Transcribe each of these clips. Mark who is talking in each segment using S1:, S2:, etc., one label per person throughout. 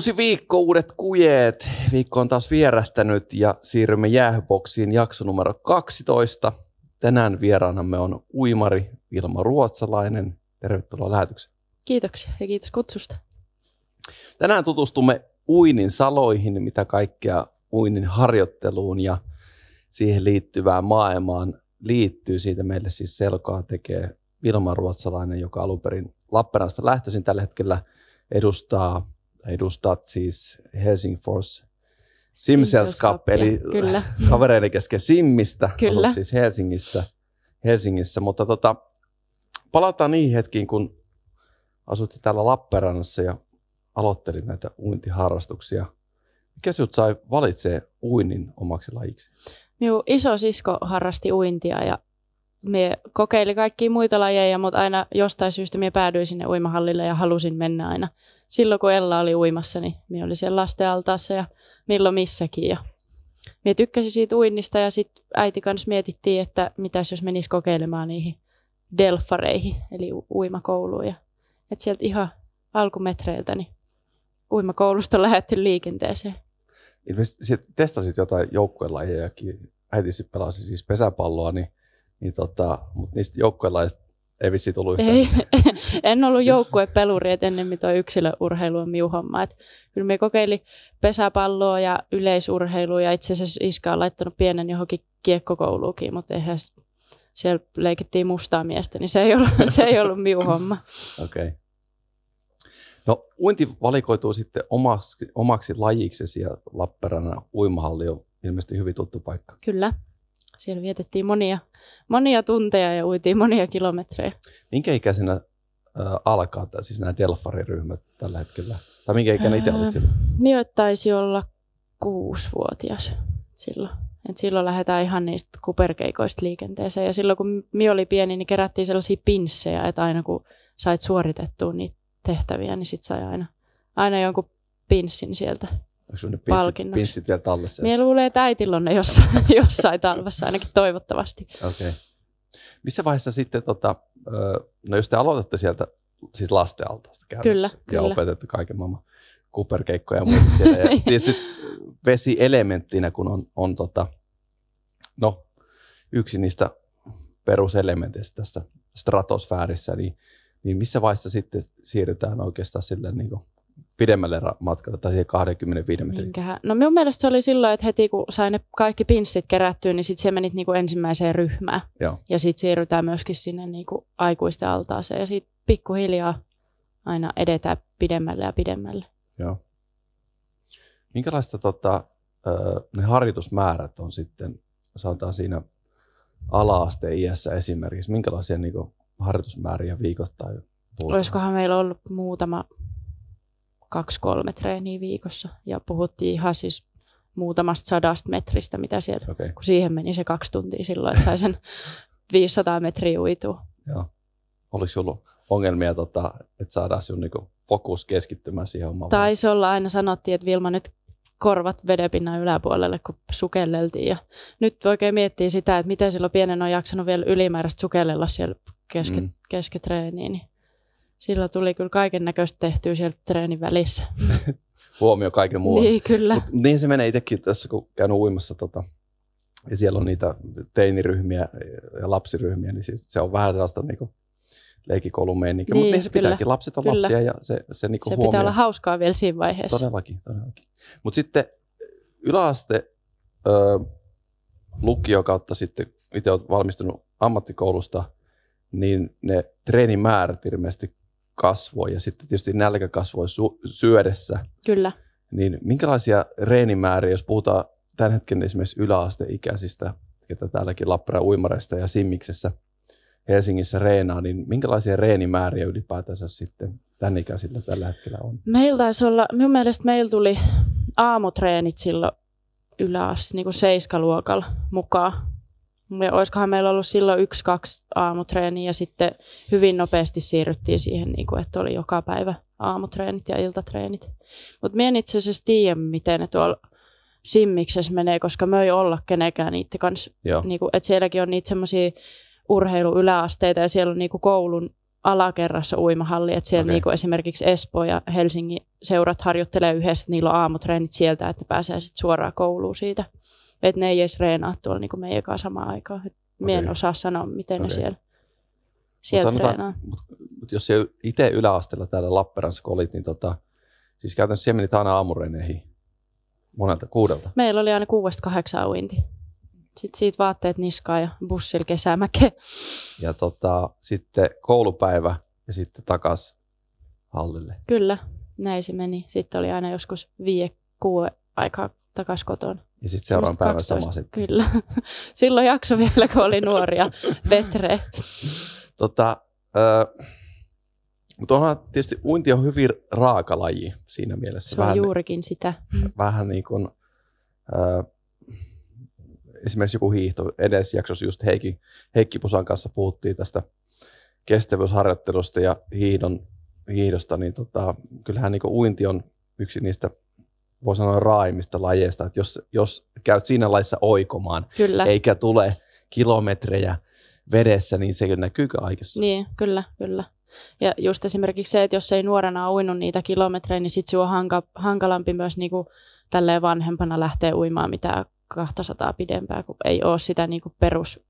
S1: Uusi viikko, uudet kujeet. Viikko on taas vierähtänyt ja siirrymme jäähyboksiin jakso numero 12. Tänään vieraanamme on uimari Vilma Ruotsalainen. Tervetuloa lähetykseen.
S2: Kiitoksia ja kiitos kutsusta.
S1: Tänään tutustumme uinin saloihin, mitä kaikkea uinin harjoitteluun ja siihen liittyvään maailmaan liittyy. Siitä meille siis selkaa tekee Vilma Ruotsalainen, joka alun perin Lappeenrannasta lähtöisin tällä hetkellä edustaa edustat siis Helsingfors Simsels Cup, eli Kyllä. kavereiden kesken Simmistä, Kyllä. siis Helsingissä, Helsingissä. Mutta tota, palataan niihin hetkiin, kun asutti täällä Lappeenrannassa ja aloittelit näitä uintiharrastuksia. Mikä sinut sai valitsee uinnin omaksi lajiksi?
S2: Minun iso sisko harrasti uintia ja me kokeilin kaikkia muita lajeja, mutta aina jostain syystä me päädyin sinne uimahallille ja halusin mennä aina. Silloin kun Ella oli uimassa, niin me oli siellä lastenaltaassa ja milloin missäkin. Ja me tykkäsin siitä uinnista ja sitten äiti kanssa mietittiin, että mitäs jos menisi kokeilemaan niihin delfareihin, eli uimakouluun. Ja, et sieltä ihan alkumetreiltä niin uimakoulusta lähdettiin liikenteeseen.
S1: Ilmeisesti testasit jotain joukkuelajejakin. Äiti pelasi siis pesäpalloa, niin niin tota, mutta niistä joukkueenlaista ei vissi tullut yhtään. Ei,
S2: en ollut joukkuepeluri, että ennemmin tuo yksilöurheilu on miu homma. Et kyllä me kokeili pesäpalloa ja yleisurheilua ja itse asiassa iska on laittanut pienen johonkin kiekkokouluukin, mutta eihän siellä leikittiin mustaa miestä, niin se ei ollut, se ei ollut miu homma.
S1: Okei. Okay. No uinti valikoituu sitten omaksi, omaksi lajiksesi ja Lappeenrannan uimahalli on ilmeisesti hyvin tuttu paikka.
S2: Kyllä siellä vietettiin monia, monia tunteja ja uitiin monia kilometrejä.
S1: Minkä ikäisenä äh, alkaa tämä, siis nämä delfariryhmät tällä hetkellä? Tai minkä ikäinen itse olit silloin?
S2: Minä taisi olla kuusivuotias silloin. Et silloin lähdetään ihan niistä kuperkeikoista liikenteeseen. Ja silloin kun mi oli pieni, niin kerättiin sellaisia pinssejä, että aina kun sait suoritettua niitä tehtäviä, niin sit sai aina, aina jonkun pinssin sieltä Onko sun ne pinssit, pinssit vielä tallessa? Minä luulen, että äitillä on ne jossain, jossain talvessa ainakin toivottavasti.
S3: Okei. Okay.
S1: Missä vaiheessa sitten, tota, no jos te aloitatte sieltä siis lastenaltaasta käytännössä kyllä, ja kyllä. opetatte kaiken maailman kuperkeikkoja ja muuta siellä. Ja tietysti vesielementtinä, kun on, on tota, no, yksi niistä peruselementeistä tässä stratosfäärissä, niin, niin missä vaiheessa sitten siirrytään oikeastaan sille niin pidemmälle matkalle tai siihen 25 metriin?
S2: Minkähän? No minun mielestä se oli silloin, että heti kun sain ne kaikki pinssit kerättyä, niin sitten menit niinku ensimmäiseen ryhmään. Joo. Ja sitten siirrytään myöskin sinne niinku aikuisten altaaseen ja sitten pikkuhiljaa aina edetään pidemmälle ja pidemmälle.
S1: Joo. Minkälaista tota, ne harjoitusmäärät on sitten, sanotaan siinä ala-asteen iässä esimerkiksi, minkälaisia niin kuin, harjoitusmääriä viikoittain?
S2: Olisikohan meillä ollut muutama kaksi-kolme treeniä viikossa ja puhuttiin ihan siis muutamasta sadasta metristä, mitä siellä, okay. kun siihen meni se kaksi tuntia silloin, että sai sen 500 metriä uitua.
S3: Joo.
S1: Oliko sinulla ongelmia, tota, että saadaan sinun niin fokus keskittymään siihen omaan?
S2: Taisi olla, aina sanottiin, että Vilma nyt korvat vedepinnan yläpuolelle, kun sukelleltiin. Ja nyt oikein miettii sitä, että miten silloin pienen on jaksanut vielä ylimääräistä sukellella siellä keske, mm. kesketreeniin. Niin silloin tuli kyllä kaiken näköistä tehtyä siellä treenin välissä.
S1: Huomio kaiken muun. Niin, kyllä. Mut, niin se menee itsekin tässä, kun käyn uimassa tota, ja siellä on niitä teiniryhmiä ja lapsiryhmiä, niin siis se on vähän sellaista niinku leikikoulun meininkiä, niin, mutta niin se kyllä, pitääkin. Lapset on kyllä. lapsia ja se, se, niinku se pitää olla hauskaa vielä siinä vaiheessa. Todellakin, todellakin. Mutta sitten eh, yläaste ö, lukio kautta sitten, itse olet valmistunut ammattikoulusta, niin ne treenimäärät ilmeisesti kasvoi ja sitten tietysti nälkä kasvoi su- syödessä. Kyllä. Niin minkälaisia reenimääriä, jos puhutaan tämän hetken esimerkiksi yläasteikäisistä, ketä täälläkin Lappeenrannan uimareista ja Simmiksessä Helsingissä reenaa, niin minkälaisia reenimääriä ylipäätänsä sitten tämän ikäisillä tällä
S3: hetkellä on?
S2: Meillä taisi olla, minun mielestä meillä tuli aamutreenit silloin yläas, niin kuin seiskaluokalla mukaan me, olisikohan meillä ollut silloin yksi, kaksi aamutreeniä ja sitten hyvin nopeasti siirryttiin siihen, niin kuin, että oli joka päivä aamutreenit ja iltatreenit. Mutta minä en itse asiassa tiedä, miten ne tuolla simmiksessä menee, koska me ei olla kenenkään niiden kanssa. Niin kuin, että sielläkin on niitä semmoisia urheiluyläasteita ja siellä on niin kuin koulun alakerrassa uimahalli, että siellä okay. niin kuin esimerkiksi Espoo ja Helsingin seurat harjoittelee yhdessä, että niillä on aamutreenit sieltä, että pääsee sitten suoraan kouluun siitä että ne ei edes reenaa tuolla niin kuin meidän kanssa samaan aikaan. Et okay. en osaa sanoa, miten okay. ne siellä,
S3: siellä mut sanotaan,
S1: mut, mut jos itse yläasteella täällä Lappeenrannassa, kun olit, niin tota, siis käytännössä siellä menit aina aamureeneihin monelta kuudelta.
S3: Meillä oli
S2: aina kuudesta kahdeksaan uinti. Sitten siitä vaatteet niskaa ja bussilla kesämäke.
S1: Ja tota, sitten koulupäivä ja sitten takas hallille.
S2: Kyllä, näin se meni. Sitten oli aina joskus viie, kuue aikaa takas kotona. Ja sitten seuraavan päivän sama sitten. Kyllä. Silloin jakso vielä, kun oli nuoria. Petre.
S1: Tota, äh, mutta onhan tietysti uinti on hyvin raaka laji siinä mielessä. Se on vähän, juurikin sitä. Vähän niin kuin, äh, esimerkiksi joku hiihto. Edes jaksossa just Heikki, Heikki Pusan kanssa puhuttiin tästä kestävyysharjoittelusta ja hiihdon, hiihdosta, niin tota, kyllähän niin uinti on yksi niistä voi sanoa raimista lajeista, että jos, jos käyt siinä laissa oikomaan, kyllä. eikä tule kilometrejä vedessä, niin se näkyy kaikessa.
S2: Niin, kyllä, kyllä. Ja just esimerkiksi se, että jos ei nuorena uinut niitä kilometrejä, niin sitten se on hanka, hankalampi myös niinku tälleen vanhempana lähteä uimaan mitään 200 pidempää, kun ei ole sitä niinku perus,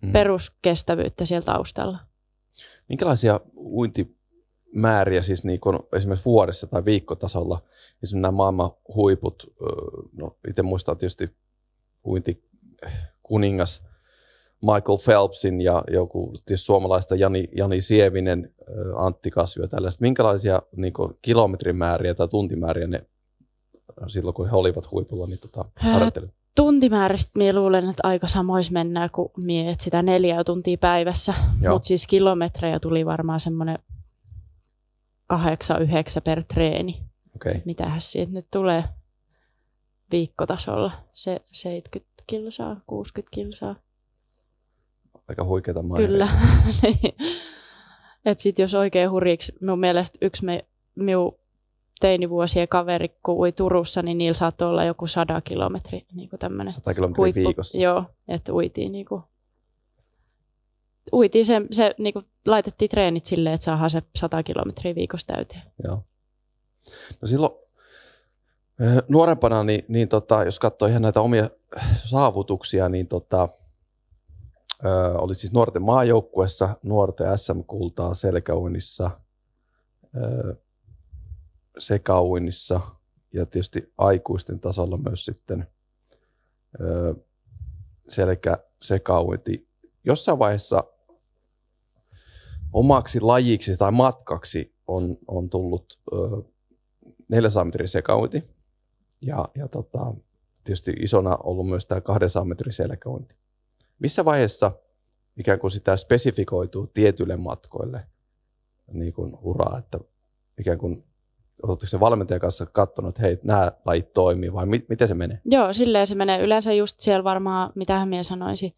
S2: mm. peruskestävyyttä siellä taustalla.
S1: Minkälaisia uinti määriä siis niin kuin esimerkiksi vuodessa tai viikkotasolla. Esimerkiksi niin nämä maailman huiput, no itse muistaa tietysti uinti kuningas Michael Phelpsin ja joku tietysti suomalaista Jani, Jani Sievinen, Antti Kasvio ja tällaista. Minkälaisia niin kuin, kilometrimääriä tai tuntimääriä ne silloin, kun he olivat huipulla, niin tota, harjoittelivat?
S2: Tuntimääristä minä luulen, että aika samois mennään kuin mie, että sitä neljää tuntia päivässä, mutta siis kilometrejä tuli varmaan semmoinen 8-9 per treeni. Okay. Mitähän siitä nyt tulee viikkotasolla? Se 70 kilsaa, 60 kilsaa.
S1: Aika huikeita maailmaa. Kyllä.
S2: Niin. Et sit jos oikein huriksi, mun mielestä yksi me, minun teinivuosien kaveri, kun ui Turussa, niin niillä saattoi olla joku 100 kilometri. Niin 100 kilometriä huippu. viikossa. Joo, että uitiin niin uitiin se, se niin kuin laitettiin treenit silleen, että saadaan se 100 kilometriä viikossa täyteen.
S3: Joo.
S1: No silloin eh, nuorempana, niin, niin tota, jos katsoo ihan näitä omia saavutuksia, niin tota, ö, eh, oli siis nuorten maajoukkuessa, nuorten SM-kultaa selkäuinnissa, ö, eh, sekauinnissa ja tietysti aikuisten tasolla myös sitten ö, selkä, sekauinti. Jossain vaiheessa omaksi lajiksi tai matkaksi on, on tullut ö, 400 metrin sekaointi. Ja, ja tota, tietysti isona ollut myös tämä 200 metrin selkäointi. Missä vaiheessa ikään kuin sitä spesifikoituu tietyille matkoille niin kuin uraa, että ikään kuin oletteko se valmentajan kanssa katsonut, että hei, nämä lajit toimii vai mi- miten se menee?
S2: Joo, silleen se menee. Yleensä just siellä varmaan, mitä minä sanoisin,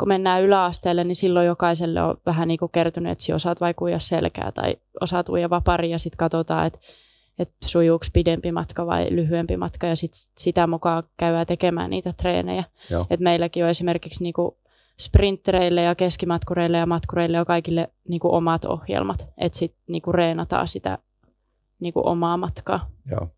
S2: kun mennään yläasteelle, niin silloin jokaiselle on vähän niin kuin kertynyt, että osaat vaikka uija selkää tai osaat uja vapari ja sitten katsotaan, että että sujuuko pidempi matka vai lyhyempi matka ja sit sitä mukaan käydään tekemään niitä treenejä. Et meilläkin on esimerkiksi niinku sprinttereille ja keskimatkureille ja matkureille on kaikille niinku omat ohjelmat, että sitten niinku reenataan sitä niinku omaa matkaa.
S1: Joo.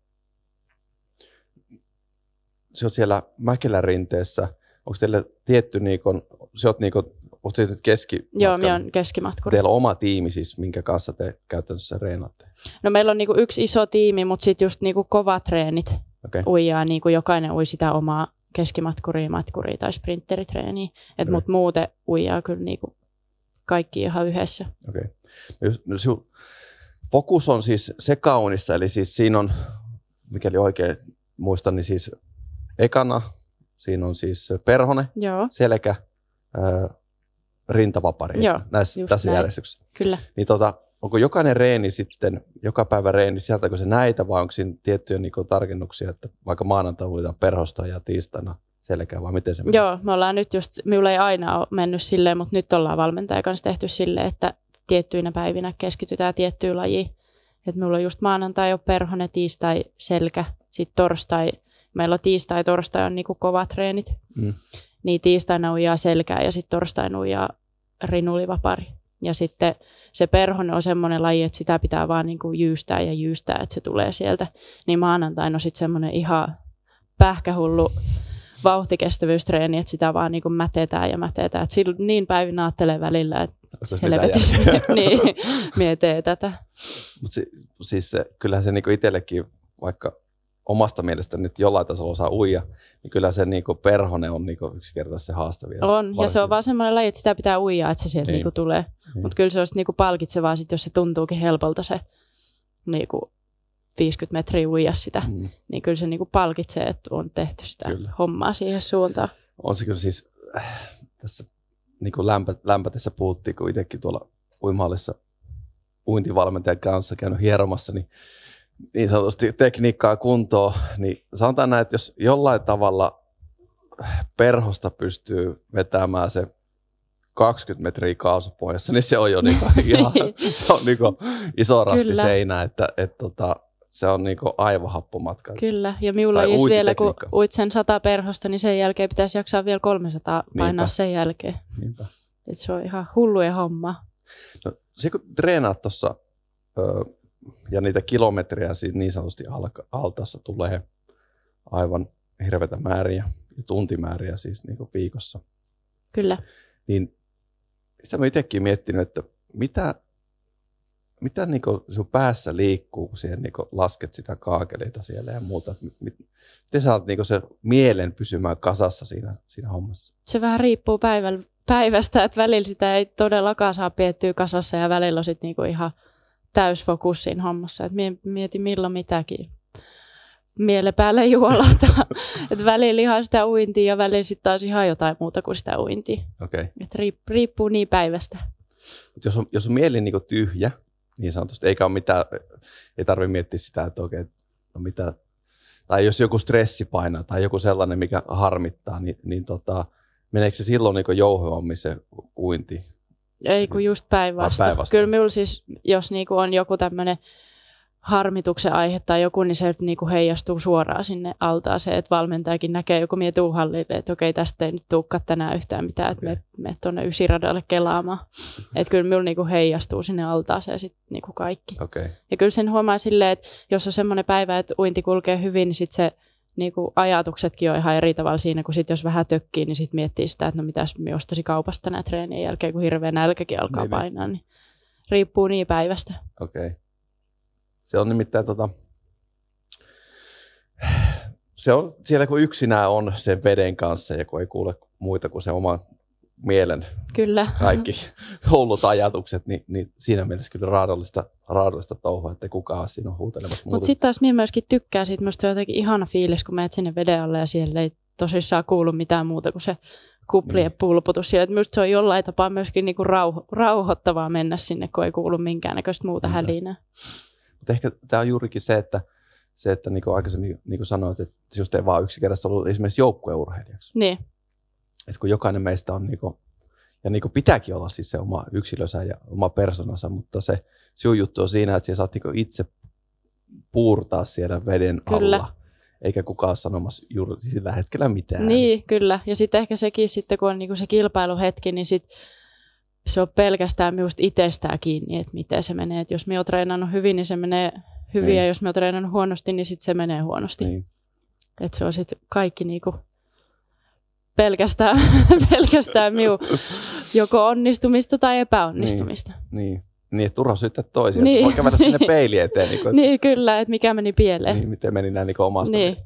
S1: Se on siellä Mäkelän rinteessä. Onko teillä tietty niinku sä oot niinku, oot keski. Joo, minä on
S2: keskimatkuri. Teillä
S1: on oma tiimi siis, minkä kanssa te käytännössä reenatte?
S2: No meillä on niinku yksi iso tiimi, mutta sitten just niinku kovat treenit okay. uijaa, niinku jokainen ui sitä omaa keskimatkuria, matkuria tai sprinteritreeniä. Et okay. mut muuten uijaa kyllä niinku kaikki ihan yhdessä.
S1: Okei. Okay. No, no, fokus on siis se kaunissa, eli siis siinä on, mikäli oikein muistan, niin siis ekana siinä on siis perhone, Joo. selkä, rintavapari, rintavapariin Joo, näissä, tässä näin. järjestyksessä. Kyllä. Niin tota, onko jokainen reeni sitten, joka päivä reeni, kun se näitä vai onko siinä tiettyjä niin kuin, tarkennuksia, että vaikka maanantaina voidaan perhosta ja tiistaina selkää vai miten se menee?
S2: Joo, me ollaan nyt just, minulla ei aina ole mennyt silleen, mutta nyt ollaan valmentajan kanssa tehty silleen, että tiettyinä päivinä keskitytään tiettyyn lajiin. Että minulla on just maanantai jo perhonen, tiistai selkä, sitten torstai, meillä on tiistai, torstai on niinku kovat treenit. Mm niin tiistaina ujaa selkää ja sitten torstaina ujaa rinulivapari. Ja sitten se perhonen on semmoinen laji, että sitä pitää vaan niinku jyystää ja jyystää, että se tulee sieltä. Niin maanantaina on sitten semmoinen ihan pähkähullu vauhtikestävyystreeni, että sitä vaan niinku mätetään ja mätetään. Että niin päivinä ajattelee välillä, että helvetissä niin, mietee tätä.
S1: Mutta si, siis se, kyllähän se niinku itsellekin, vaikka omasta mielestä nyt jollain tasolla osaa uija, niin kyllä se niinku perhone on niinku yksinkertaisesti se haastavia. On, varsin. ja se on
S2: vaan semmoinen laji, että sitä pitää uijaa, että se sieltä niin. niinku tulee. Niin. Mutta kyllä se olisi niinku palkitsevaa, sit, jos se tuntuukin helpolta se niinku 50 metriä uija sitä, mm. niin kyllä se niinku palkitsee, että on tehty sitä kyllä. hommaa siihen suuntaan.
S1: On se kyllä siis, äh, tässä niinku lämpö, lämpötessä puhuttiin, kun itsekin tuolla uimahallissa uintivalmentajan kanssa käynyt hieromassa, niin niin sanotusti tekniikkaa kuntoon, niin sanotaan näin, että jos jollain tavalla perhosta pystyy vetämään se 20 metriä kaasupohjassa, niin se on jo niinku niin. ihan, se on niinku iso rasti Kyllä. seinä, että et tota, se on niinku aivahappomatka. Kyllä, ja minulla ei olisi vielä, kun
S2: uit sen 100 perhosta, niin sen jälkeen pitäisi jaksaa vielä 300 painaa Niinpä. sen jälkeen. Niinpä. Et se on ihan hulluja
S3: homma.
S1: No, se kun treenaat tuossa ja niitä kilometrejä siitä niin sanotusti altaassa tulee aivan hirveitä määriä ja tuntimääriä siis niin kuin viikossa. Kyllä. Niin sitä mä itsekin miettinyt, että mitä, mitä niin kuin sun päässä liikkuu, kun siihen niin kuin lasket sitä kaakeleita siellä ja muuta. Miten sä saat niin se mielen pysymään kasassa siinä, siinä hommassa?
S2: Se vähän riippuu päivän, päivästä, että välillä sitä ei todellakaan saa piettyä kasassa ja välillä on sitten niin ihan – täysfokus siinä hommassa, että mieti milloin mitäkin miele päälle juolata. että välillä ihan sitä uintia ja välillä sitten taas ihan jotain muuta kuin sitä uintia. Okay. Et riip, riippuu niin päivästä.
S1: Mut jos, on, jos on mieli niin tyhjä, niin sanotusti, eikä ole mitään, ei tarvitse miettiä sitä, että okei, no mitä, tai jos joku stressi painaa tai joku sellainen, mikä harmittaa, niin, niin tota, meneekö se silloin niin jouheommin se uinti?
S2: Ei siis kun niin- just päinvastoin. Ah, Päinvasta. Kyllä minulla siis, jos niinku on joku tämmöinen harmituksen aihe tai joku, niin se niinku heijastuu suoraan sinne Se, että valmentajakin näkee joku mietuu hallille, että okei, tästä ei nyt tulekaan tänään yhtään mitään, että okay. me, me tuonne ysiradalle kelaamaan. Että kyllä minulla niinku heijastuu sinne se sitten niinku kaikki. Okay. Ja kyllä sen huomaa silleen, että jos on semmoinen päivä, että uinti kulkee hyvin, niin sitten se niin kuin ajatuksetkin on ihan eri tavalla siinä, kun sit jos vähän tökkii, niin sitten miettii sitä, että no mitäs jos ostaisin kaupasta näitä treenien jälkeen, kun hirveä nälkäkin alkaa niin, niin, painaa, niin riippuu niin päivästä.
S1: Okei. Okay. Se on nimittäin tota, se on siellä kun yksinään on sen veden kanssa ja kun ei kuule muita kuin se oma, mielen kyllä. kaikki hullut ajatukset, niin, niin siinä mielessä kyllä raadollista, raadollista touhua, että kukaan siinä on huutelemassa
S2: Mutta sitten taas minä myöskin tykkään siitä, minusta on jotenkin ihana fiilis, kun menet sinne veden alle ja siellä ei tosissaan kuulu mitään muuta kuin se kuplien mm. pulputus siellä. minusta se on jollain tapaa myöskin niinku rauho, rauhoittavaa mennä sinne, kun ei kuulu minkäännäköistä muuta Kyllä. hälinää.
S1: Mutta ehkä tämä on juurikin se, että se, että niin kuin aikaisemmin niin kuin sanoit, että just ei vaan yksi kerrassa ollut esimerkiksi
S2: joukkueurheilijaksi. Niin
S1: että kun jokainen meistä on, niin kuin, ja niin kuin pitääkin olla siis se oma yksilönsä ja oma persoonansa, mutta se sinun juttu on siinä, että sinä saat niin itse puurtaa siellä veden kyllä. alla. Eikä kukaan ole sanomassa juuri sillä hetkellä mitään.
S2: Niin, kyllä. Ja sitten ehkä sekin sitten, kun on niinku se kilpailuhetki, niin sit se on pelkästään minusta itsestään kiinni, että miten se menee. Et jos minä olen treenannut hyvin, niin se menee hyvin, niin. ja jos minä olen treenannut huonosti, niin sit se menee huonosti. Niin. Et se on sitten kaikki niinku pelkästään, pelkästään miu joko onnistumista tai epäonnistumista.
S1: Niin, niin. Niin, että turha syyttää toisia. Niin. Voi käydä sinne peili eteen. Niin, kuin, että, niin,
S2: kyllä, että mikä meni pieleen. Niin,
S1: miten meni näin niin omasta. Niin,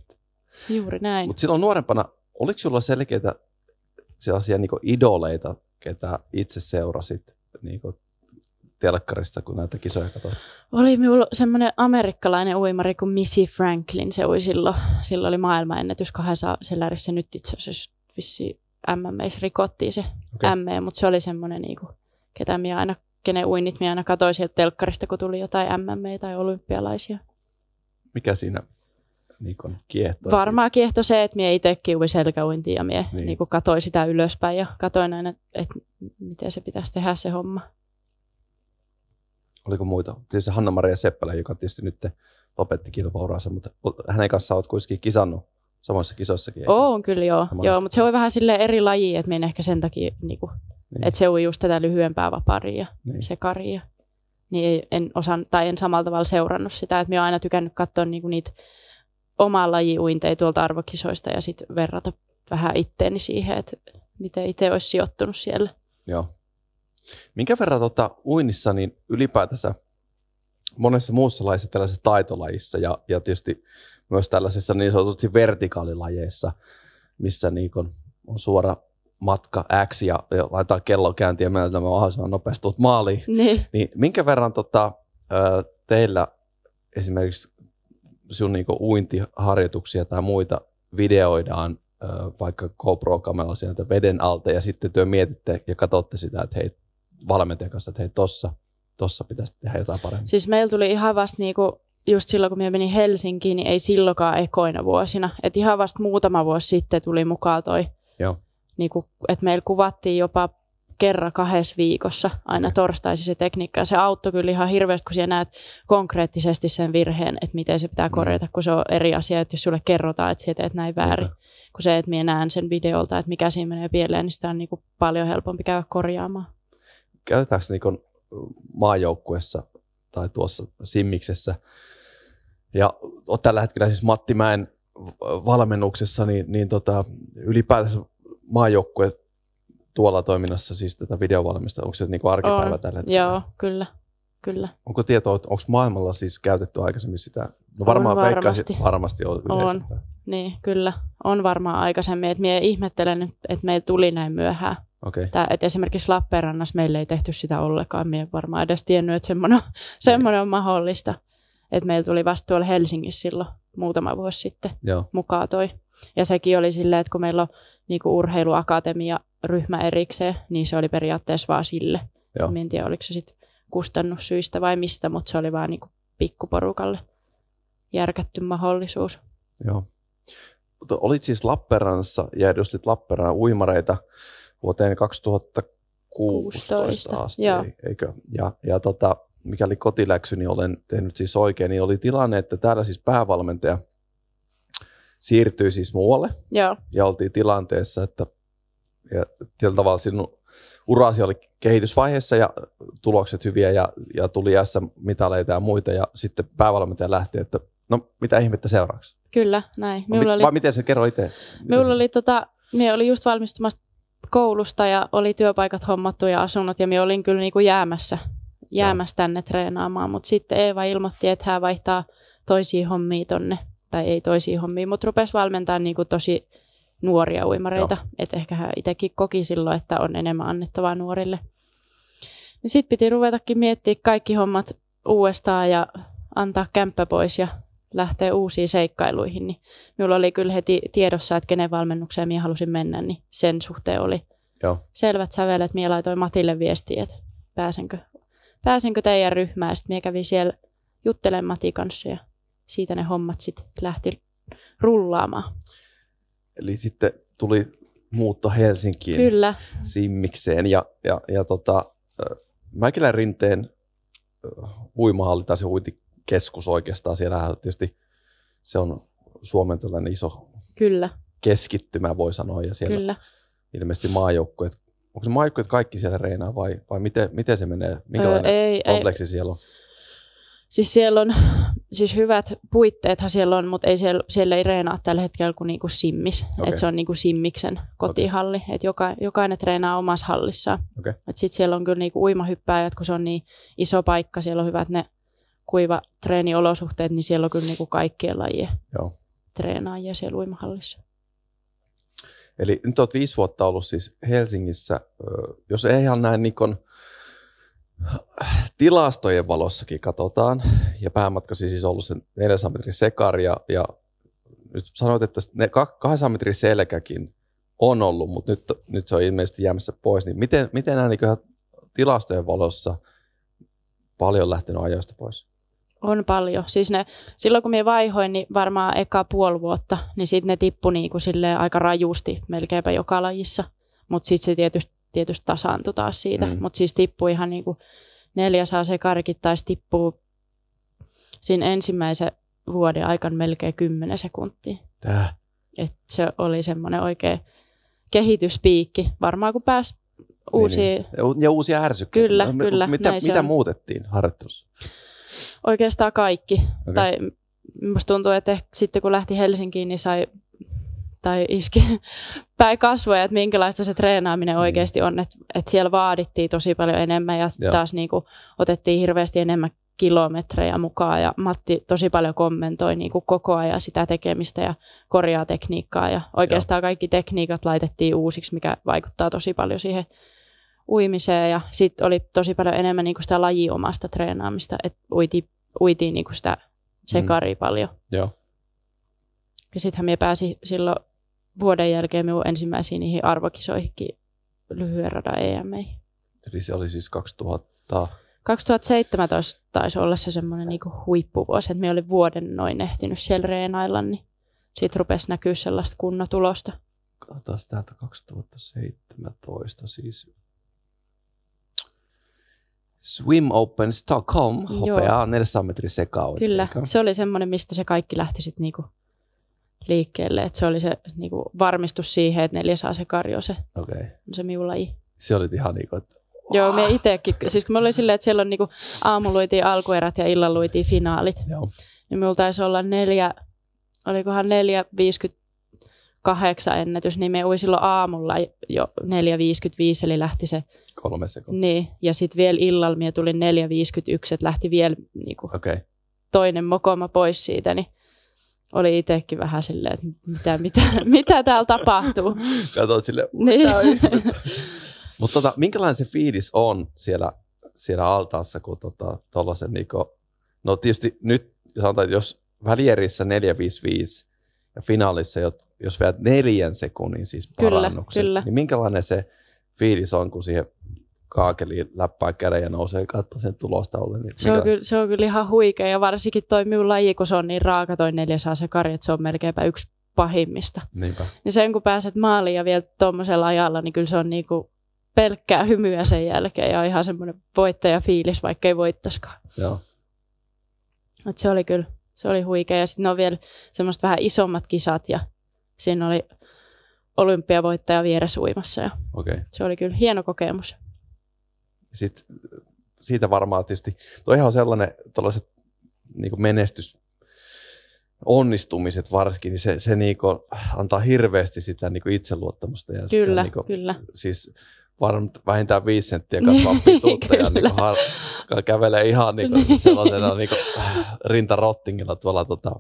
S2: juuri näin. Mutta
S1: silloin nuorempana, oliko sulla selkeitä sellaisia niin idoleita, ketä itse seurasit niin kuin telkkarista, kun näitä kisoja katsoit?
S2: Oli minulla semmoinen amerikkalainen uimari kuin Missy Franklin. Se ui silloin. Silloin oli maailmanennätys kahdessa selärissä. Nyt itse asiassa vissi MMEissä rikottiin se okay. ME, mutta se oli semmoinen, niinku, ketä minä aina, kenen uinnit minä aina katsoin sieltä telkkarista, kun tuli jotain MME tai olympialaisia.
S1: Mikä siinä niin kuin kiehtoi? Varmaan
S2: kiehtoi se, että minä itsekin uin selkäuintia ja minä niin. niin katsoin sitä ylöspäin ja katsoin aina, että miten se pitäisi tehdä se homma.
S1: Oliko muita? Tietysti Hanna-Maria Seppälä, joka tietysti nyt lopetti kilpauransa, mutta hänen kanssaan olet kuitenkin kisannut Samoissa kisassakin. Eikä?
S2: on kyllä joo, joo mutta se on vähän sille eri laji, että minä ehkä sen takia, niinku, niin niin. että se on just tätä lyhyempää vaparia, niin. se karia. Niin en osan, tai en samalla tavalla seurannut sitä, että minä olen aina tykännyt katsoa niin kuin niitä omaa lajiuinteja tuolta arvokisoista ja sitten verrata vähän itteeni siihen, että miten itse olisi sijoittunut siellä.
S3: Joo.
S1: Minkä verran tota, uinnissa niin ylipäätänsä monessa muussa laissa tällaisessa taitolajissa ja, ja tietysti myös tällaisissa niin sanotusti vertikaalilajeissa, missä niin kun on suora matka X ja, ja laitetaan kello käyntiä ja nämä mahdollisimman nopeasti tuut maaliin. Niin. niin minkä verran tota, teillä esimerkiksi sinun niin uintiharjoituksia tai muita videoidaan vaikka GoPro-kameralla sieltä veden alta ja sitten työ mietitte ja katsotte sitä, että hei valmentajan kanssa, että hei tossa, tossa pitäisi tehdä jotain paremmin.
S2: Siis meillä tuli ihan vasta niinku just silloin, kun minä menin Helsinkiin, niin ei silloinkaan ekoina vuosina. Et ihan vasta muutama vuosi sitten tuli mukaan toi, Joo. Niin kun, että meillä kuvattiin jopa kerran kahdessa viikossa aina torstaisin se tekniikka. se auttoi kyllä ihan hirveästi, kun sinä näet konkreettisesti sen virheen, että miten se pitää mm. korjata, kun se on eri asia, että jos sulle kerrotaan, että sinä teet näin väärin, Kyllä. kun se, että minä näen sen videolta, että mikä siinä menee pieleen, niin sitä on niin paljon helpompi käydä korjaamaan.
S1: Käytetäänkö niin maajoukkuessa tai tuossa Simmiksessä ja olet tällä hetkellä siis Matti Mäen valmennuksessa, niin, niin tota, ylipäätänsä maajoukkue tuolla toiminnassa, siis tätä videovalmista, onko se niin kuin arkipäivä on, tällä hetkellä?
S3: Joo, kyllä. kyllä.
S1: Onko tietoa, että onko maailmalla siis käytetty aikaisemmin sitä? No varmaan on varmasti. varmasti on On,
S2: niin kyllä. On varmaan aikaisemmin, että mie ihmettelen, että meillä tuli näin myöhään. Okay. Tää, et esimerkiksi Lappeenrannassa meille ei tehty sitä ollenkaan. Mie varmaan edes tiennyt, että semmoinen on mahdollista. Et meillä tuli vasta tuolla Helsingissä silloin muutama vuosi sitten Joo. mukaan toi. Ja sekin oli silleen, että kun meillä on niinku urheiluakatemia ryhmä erikseen, niin se oli periaatteessa vaan sille. Joo. En tiedä, oliko se sitten kustannussyistä vai mistä, mutta se oli vaan niinku pikkuporukalle järkätty mahdollisuus.
S3: Joo.
S1: Mutta olit siis Lappeenrannassa ja edustit Lapperan uimareita vuoteen 2016 16, asti, joo. eikö? Ja, ja tota, mikäli kotiläksyni olen tehnyt siis oikein, niin oli tilanne, että täällä siis päävalmentaja siirtyi siis muualle. Joo. Ja oltiin tilanteessa, että ja tietyllä tavalla sinun urasi oli kehitysvaiheessa ja tulokset hyviä ja, ja tuli S-mitaleita ja muita ja sitten päävalmentaja lähti, että no mitä ihmettä seuraavaksi?
S2: Kyllä, näin. No, Minulla no, mit, oli, vai miten se kerro itse? Minulla oli, tota, minä oli just valmistumassa koulusta ja oli työpaikat hommattu ja asunnot ja minä olin kyllä niin kuin jäämässä jäämässä tänne treenaamaan, mutta sitten Eeva ilmoitti, että hän vaihtaa toisiin hommia tonne, tai ei toisiin hommia, mutta rupesi valmentaa niin kuin tosi nuoria uimareita, että ehkä hän itsekin koki silloin, että on enemmän annettavaa nuorille. Niin sitten piti ruvetakin miettiä kaikki hommat uudestaan ja antaa kämppä pois ja lähteä uusiin seikkailuihin, niin minulla oli kyllä heti tiedossa, että kenen valmennukseen minä halusin mennä, niin sen suhteen oli Joo. selvät sävelet. Minä laitoin Matille viestiä, että pääsenkö pääsenkö teidän ryhmään. Sitten minä kävin siellä juttelemaan Matin kanssa ja siitä ne hommat sitten lähti rullaamaan.
S1: Eli sitten tuli muutto Helsinkiin Kyllä. Simmikseen ja, ja, ja tota, Mäkilän rinteen uimahalli tai se uintikeskus oikeastaan. Siellä tietysti se on Suomen tällainen iso Kyllä. keskittymä voi sanoa ja siellä Kyllä. ilmeisesti maajoukkueet onko maikku, että kaikki siellä reinaa vai, vai miten, miten se menee? Minkälainen öö, ei, kompleksi ei. siellä on?
S2: Siis siellä on siis hyvät puitteethan siellä on, mutta ei siellä, siellä ei reenaa tällä hetkellä kuin niinku Simmis. Okay. Et se on niinku Simmiksen kotihalli, okay. että joka, jokainen treenaa omassa hallissaan. Okay. Sitten siellä on kyllä niinku uimahyppääjät, kun se on niin iso paikka, siellä on hyvät ne kuiva treeniolosuhteet, niin siellä on kyllä niinku kaikkien lajien treenaajia siellä uimahallissa.
S1: Eli nyt olet viisi vuotta ollut siis Helsingissä, jos ei ihan näin niin kun tilastojen valossakin katsotaan, ja päämatkasi siis ollut sen 400 metrin sekari, ja, ja nyt sanoit, että ne 200 metrin selkäkin on ollut, mutta nyt, nyt se on ilmeisesti jäämässä pois, niin miten, miten nämä niin tilastojen valossa paljon lähtenyt ajoista pois?
S2: On paljon. Siis ne, silloin kun minä vaihoin, niin varmaan eka puoli vuotta, niin sitten ne tippui niinku aika rajusti melkeinpä joka lajissa. Mutta sitten se tietysti, tietysti tasaantui taas siitä. Mm. Mutta siis tippui ihan niinku saa se karkit tai tippuu siinä ensimmäisen vuoden aikana melkein 10 sekuntia. Tää. Et se oli semmoinen oikea kehityspiikki. Varmaan kun pääsi uusia... Niin,
S1: niin. Ja uusia ärsykkeitä. Kyllä, no, kyllä. Mitä, mitä muutettiin harjoittelussa?
S2: Oikeastaan kaikki. Okay. Tai musta tuntuu, että ehkä sitten kun lähti Helsinkiin, niin sai tai iski päin kasvoja, että minkälaista se treenaaminen mm. oikeasti on. Että et siellä vaadittiin tosi paljon enemmän ja Joo. taas niinku otettiin hirveästi enemmän kilometrejä mukaan ja Matti tosi paljon kommentoi niin kuin koko ajan sitä tekemistä ja korjaa tekniikkaa ja oikeastaan Joo. kaikki tekniikat laitettiin uusiksi, mikä vaikuttaa tosi paljon siihen uimiseen ja sitten oli tosi paljon enemmän niinku sitä lajiomasta treenaamista, että uiti uitiin niinku sitä sekaria mm. paljon. Joo. Ja sittenhän minä pääsin silloin vuoden jälkeen minun ensimmäisiin niihin arvokisoihinkin lyhyen radan EM-ei.
S1: Eli se oli siis
S3: 2000...
S2: 2017 taisi olla se semmoinen niinku huippuvuosi, että minä olin vuoden noin ehtinyt siellä reenailla, niin siitä rupesi näkyä sellaista kunnotulosta.
S1: Katsotaan täältä 2017 siis Swim Open Stockholm, hopeaa 400 metrin sekaan. Kyllä,
S2: se oli semmoinen, mistä se kaikki lähti sitten niinku liikkeelle. Et se oli se niinku varmistus siihen, että neljä saa se karjo, se, okay. se miulaji.
S1: Se oli ihan niin kuin,
S2: Joo, me itsekin, siis kun me oli silleen, että siellä on niinku aamuluitiin alkuerät ja illalluitiin finaalit. Joo. Niin me taisi olla neljä, olikohan neljä 50 kahdeksan ennätys, niin me ui silloin aamulla jo 4.55, eli lähti se. Kolme sekuntia. Niin, ja sitten vielä illalla mie tulin 4.51, että lähti vielä niinku, okay. toinen mokoma pois siitä, niin oli itsekin vähän silleen, että mitä, mitä, mitä täällä tapahtuu.
S1: Katsoit silleen, niin. Mutta tota, minkälainen se fiilis on siellä, siellä altaassa, kun tota, tollasen, niinku, no tietysti nyt sanotaan, että jos välierissä 455 ja finaalissa jo jos vielä neljän sekunnin siis parannuksen, kyllä, kyllä. niin minkälainen se fiilis on, kun siihen kaakeliin läppää käden ja nousee katsoa sen ollen. Niin se, on kyllä,
S2: se on kyllä ihan huikea ja varsinkin toi minun laji, kun se on niin raaka toi neljäsaa se karja, että se on melkeinpä yksi pahimmista. Niinpä. Niin sen kun pääset maaliin ja vielä tuommoisella ajalla, niin kyllä se on niinku pelkkää hymyä sen jälkeen ja ihan semmoinen fiilis vaikka ei voittaisikaan. Joo. Et se oli kyllä, se oli huikea. Ja sitten on vielä semmoista vähän isommat kisat ja Siinä oli olympiavoittaja vieressä uimassa ja okay. se oli kyllä hieno kokemus.
S1: Sitten siitä varmaan tietysti, toihan on sellainen, tuollaiset niin menestys, onnistumiset varsinkin, niin se, se niin kuin antaa hirveästi sitä niin kuin itseluottamusta. Ja kyllä, sitä niin kuin, kyllä. Siis varmaan vähintään viisi senttiä kasvaa pituutta ja niin kuin har, kävelee ihan niin kuin sellaisena niin kuin rintarottingilla tuolla tota,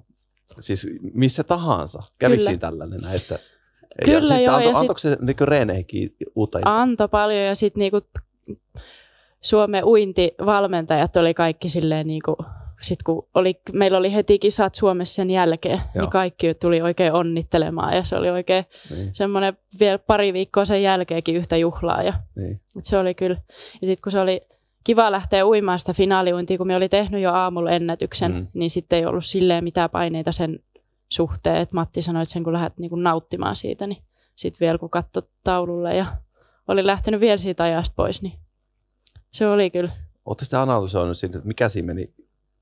S1: siis missä tahansa. kävisi siinä tällainen? Että, Kyllä ja joo. Anto, ja antoiko sit, se niinku uutta?
S2: anto paljon ja sitten niinku Suomen uintivalmentajat oli kaikki silleen niinku, sit kun oli, meillä oli heti kisat Suomessa sen jälkeen, niin Joo. niin kaikki tuli oikein onnittelemaan ja se oli oikein niin. semmoinen vielä pari viikkoa sen jälkeenkin yhtä juhlaa. Ja, niin. et se oli kyllä, ja sitten kun se oli kiva lähteä uimaan sitä finaaliuintia, kun me oli tehnyt jo aamulla ennätyksen, mm. niin sitten ei ollut silleen mitään paineita sen suhteen, että Matti sanoi, että sen kun lähdet niin kun nauttimaan siitä, niin sitten vielä kun katsoi taululle ja oli lähtenyt vielä siitä ajasta pois, niin se oli kyllä.
S1: Oletteko sitten analysoinut siitä, että mikä siinä meni,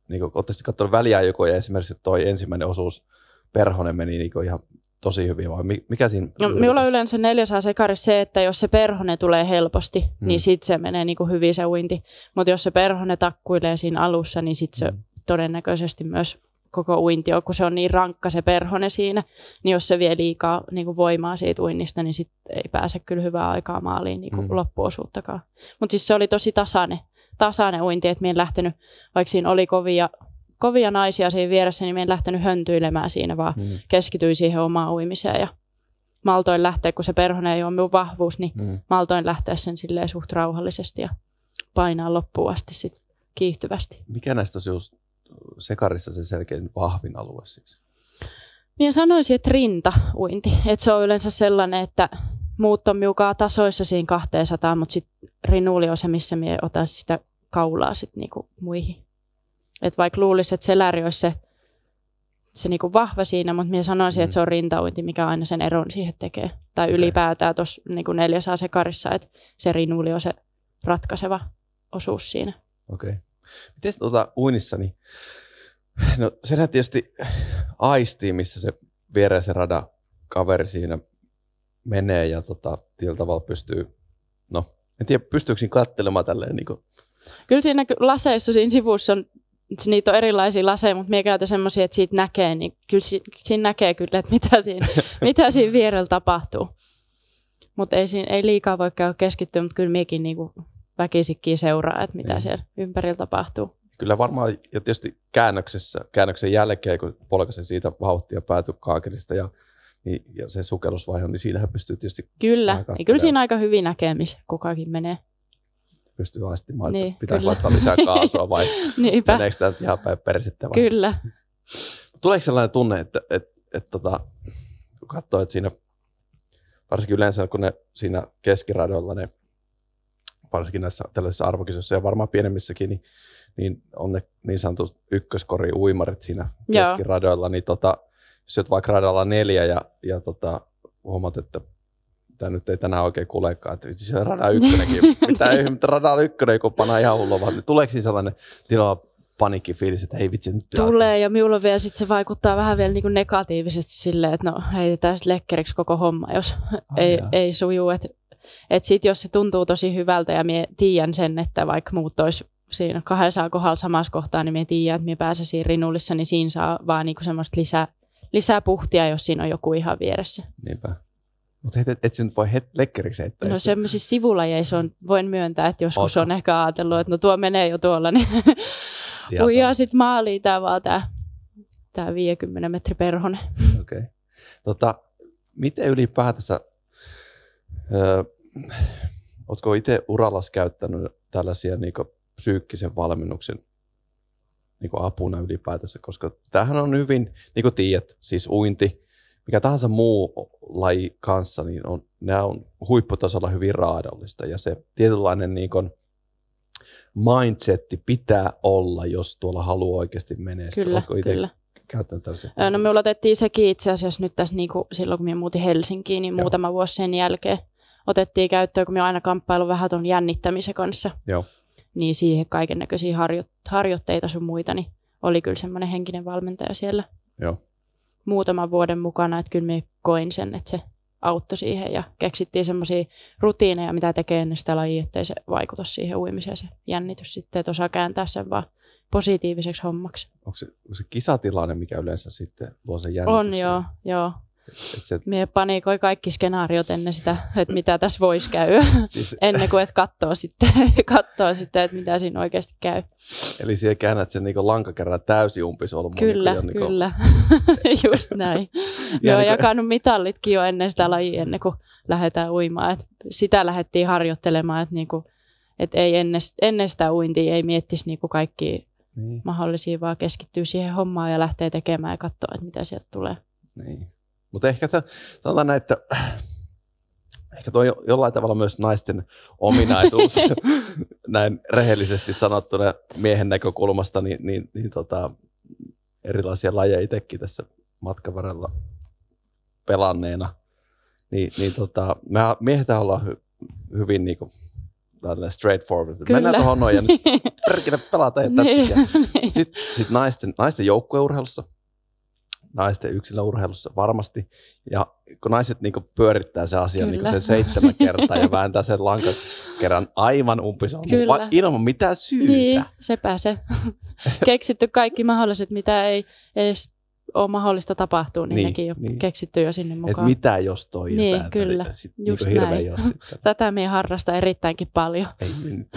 S1: niin sitten katsonut väliä joku ja esimerkiksi toi ensimmäinen osuus, Perhonen meni niin ihan tosi hyvin vai mikä siinä? No, minulla minulla
S2: yleensä neljäsaa sekari se, että jos se perhone tulee helposti, mm. niin sitten se menee niin kuin hyvin se uinti. Mutta jos se perhone takkuilee siinä alussa, niin sitten se mm. todennäköisesti myös koko uinti on, kun se on niin rankka se perhone siinä, niin jos se vie liikaa niin kuin voimaa siitä uinnista, niin sitten ei pääse kyllä hyvää aikaa maaliin niin kuin mm. loppuosuuttakaan. Mutta siis se oli tosi tasainen, tasainen uinti, että minä en lähtenyt, vaikka siinä oli kovia kovia naisia siinä vieressä, niin en lähtenyt höntyilemään siinä, vaan mm. keskityin siihen omaan uimiseen ja maltoin lähteä, kun se perhonen ei ole minun vahvuus, niin mm. maltoin lähteä sen silleen suht rauhallisesti ja painaa loppuun asti sit kiihtyvästi.
S1: Mikä näistä on just sekarissa se selkein vahvin alue siis?
S2: Minä sanoisin, että uinti. Että se on yleensä sellainen, että muut on miukaa tasoissa siinä 200, mutta sitten rinuuli on se, missä minä otan sitä kaulaa sit niinku muihin että vaikka luulisi, että seläri olisi se, se niinku vahva siinä, mutta minä sanoisin, mm. että se on mm. rintauinti, mikä aina sen eron siihen tekee. Tai ylipäätään tuossa niinku neljäs asekarissa, että se rinuli on se ratkaiseva osuus siinä.
S1: Okei. Okay. Miten tuota uinissa, niin no senhän tietysti aistii, missä se se rada kaveri siinä menee ja tota, tietyllä tavalla pystyy, no en tiedä pystyykö siinä katselemaan tälleen niin kuin.
S2: Kyllä siinä laseissa siinä sivussa on se niitä on erilaisia laseja, mutta minä käytän semmoisia, että siitä näkee, niin kyllä si- siinä näkee kyllä, että mitä siinä, mitä siinä vierellä tapahtuu. Mutta ei, ei liikaa voi käydä keskittyä, mutta kyllä minäkin niinku väkisikin seuraa, että mitä niin. siellä ympärillä tapahtuu.
S1: Kyllä varmaan, ja tietysti käännöksessä, käännöksen jälkeen, kun polkasin siitä vauhtia kaakelista ja, niin, ja se sukellusvaihe, niin siinähän pystyy tietysti... Kyllä, Niin kyllä
S2: siinä aika hyvin näkee, missä kukakin menee
S1: pystyy aistimaan, niin, että pitäisi laittaa lisää kaasua vai meneekö tämä ihan päin persittävä. Kyllä. Tuleeko sellainen tunne, että, että, että, että tota, kun katsoo, että siinä varsinkin yleensä, kun ne siinä keskiradoilla ne varsinkin näissä tällaisissa arvokisoissa ja varmaan pienemmissäkin, niin, niin on ne niin sanotut ykköskori uimarit siinä keskiradoilla, Joo. niin tota, jos olet vaikka radalla neljä ja, ja tota, huomaat, että tämä nyt ei tänään oikein kulekaan, että vitsi se radan ykkönenkin, mitä mutta radan ykkönen, kun panaa ihan hulluvan, vaan niin tuleeko siinä sellainen tila panikkifiilis, että hei vitsi nyt
S2: Tulee ja minulla vielä sit se vaikuttaa vähän vielä niin negatiivisesti silleen, että no heitetään sitten lekkeriksi koko homma, jos ah, ei, jaa. ei suju, että et sit jos se tuntuu tosi hyvältä ja minä tiedän sen, että vaikka muut olisi siinä kahdessa kohdalla samassa kohtaa, niin minä tiedän, että minä pääsen siinä rinullissa, niin siinä saa vaan kuin niinku semmoista lisää, lisää puhtia, jos siinä on joku ihan vieressä.
S1: Niinpä. Mutta et, et, et nyt voi het, lekkeriksi heittää. No
S2: semmoisissa sivulajeissa on, voin myöntää, että joskus Ota. on ehkä ajatellut, että no tuo menee jo tuolla, niin uijaa sitten maaliin tämä vaan tämä tää 50 metri perhonen.
S1: Okei. Okay. Tota, miten ylipäätänsä, öö, itse urallas käyttänyt tällaisia niinku psyykkisen valmennuksen niinku apuna ylipäätänsä, koska tämähän on hyvin, niin kuin tiedät, siis uinti, mikä tahansa muu laji kanssa, niin on, nämä on huipputasolla hyvin raadollista. Ja se tietynlainen niin kuin mindsetti pitää olla, jos tuolla haluaa oikeasti menestyä. Kyllä, Oletko itse kyllä
S2: käyttänyt tällaisia? No me otettiin sekin itse asiassa nyt tässä niin kuin silloin, kun me muutin Helsinkiin, niin Joo. muutama vuosi sen jälkeen otettiin käyttöön, kun me aina kamppailu vähän tuon jännittämisen kanssa. Joo. Niin siihen kaiken näköisiä harjo- harjoitteita sun muita, niin oli kyllä semmoinen henkinen valmentaja siellä. Joo muutaman vuoden mukana, että kyllä minä koin sen, että se auttoi siihen ja keksittiin semmoisia rutiineja, mitä tekee ennen sitä lajia, ettei se vaikuta siihen uimiseen se jännitys sitten, että osaa kääntää sen vaan positiiviseksi hommaksi.
S1: Onko se, onko se kisatilanne, mikä yleensä sitten luo sen jännityksen? On joo, joo. Se...
S2: Mie panikoi kaikki skenaariot ennen sitä, että mitä tässä voisi käydä, siis... ennen kuin et katsoo sitten, katsoo sitten, että mitä siinä oikeasti käy.
S1: Eli siellä käännät sen niin lankakerran täysin umpisolmuun. Kyllä, niin kuin, kyllä,
S2: just näin. Me on jakanut mitallitkin jo ennen sitä lajia, ennen kuin lähdetään uimaan. Et sitä lähdettiin harjoittelemaan, että niin kuin, et ei ennen, ennen sitä uintia ei miettisi niin kuin kaikki niin. mahdollisia, vaan keskittyy siihen hommaan ja lähtee tekemään ja katsoa, että mitä sieltä tulee.
S1: Niin. Mutta ehkä se, sanotaan näin, että ehkä tuo jollain tavalla myös naisten ominaisuus, näin rehellisesti sanottuna miehen näkökulmasta, niin, niin, niin tota, erilaisia lajeja itsekin tässä matkan varrella pelanneena. Niin, niin tota, me miehet ollaan hy, hyvin niin kuin, tällainen straightforward. Kyllä. Mennään tuohon noin ja nyt perkele pelata ja tätsikään. Niin. Sitten sit naisten, naisten joukkueurheilussa – naisten yksilöurheilussa varmasti. Ja kun naiset niin pyörittää se asia niin sen seitsemän kertaa ja vääntää sen lankan kerran aivan umpisolmuun, va- ilman
S2: mitään syytä. Niin, sepä se. Keksitty kaikki mahdolliset, mitä ei edes ole mahdollista tapahtua, niin, niin nekin on niin. keksitty jo sinne mukaan. Et
S1: mitä jos toi Niin, tämä, niin
S2: kyllä, eli, sit, niinku just niin näin. Jos Tätä me harrasta erittäinkin paljon. Ei nyt.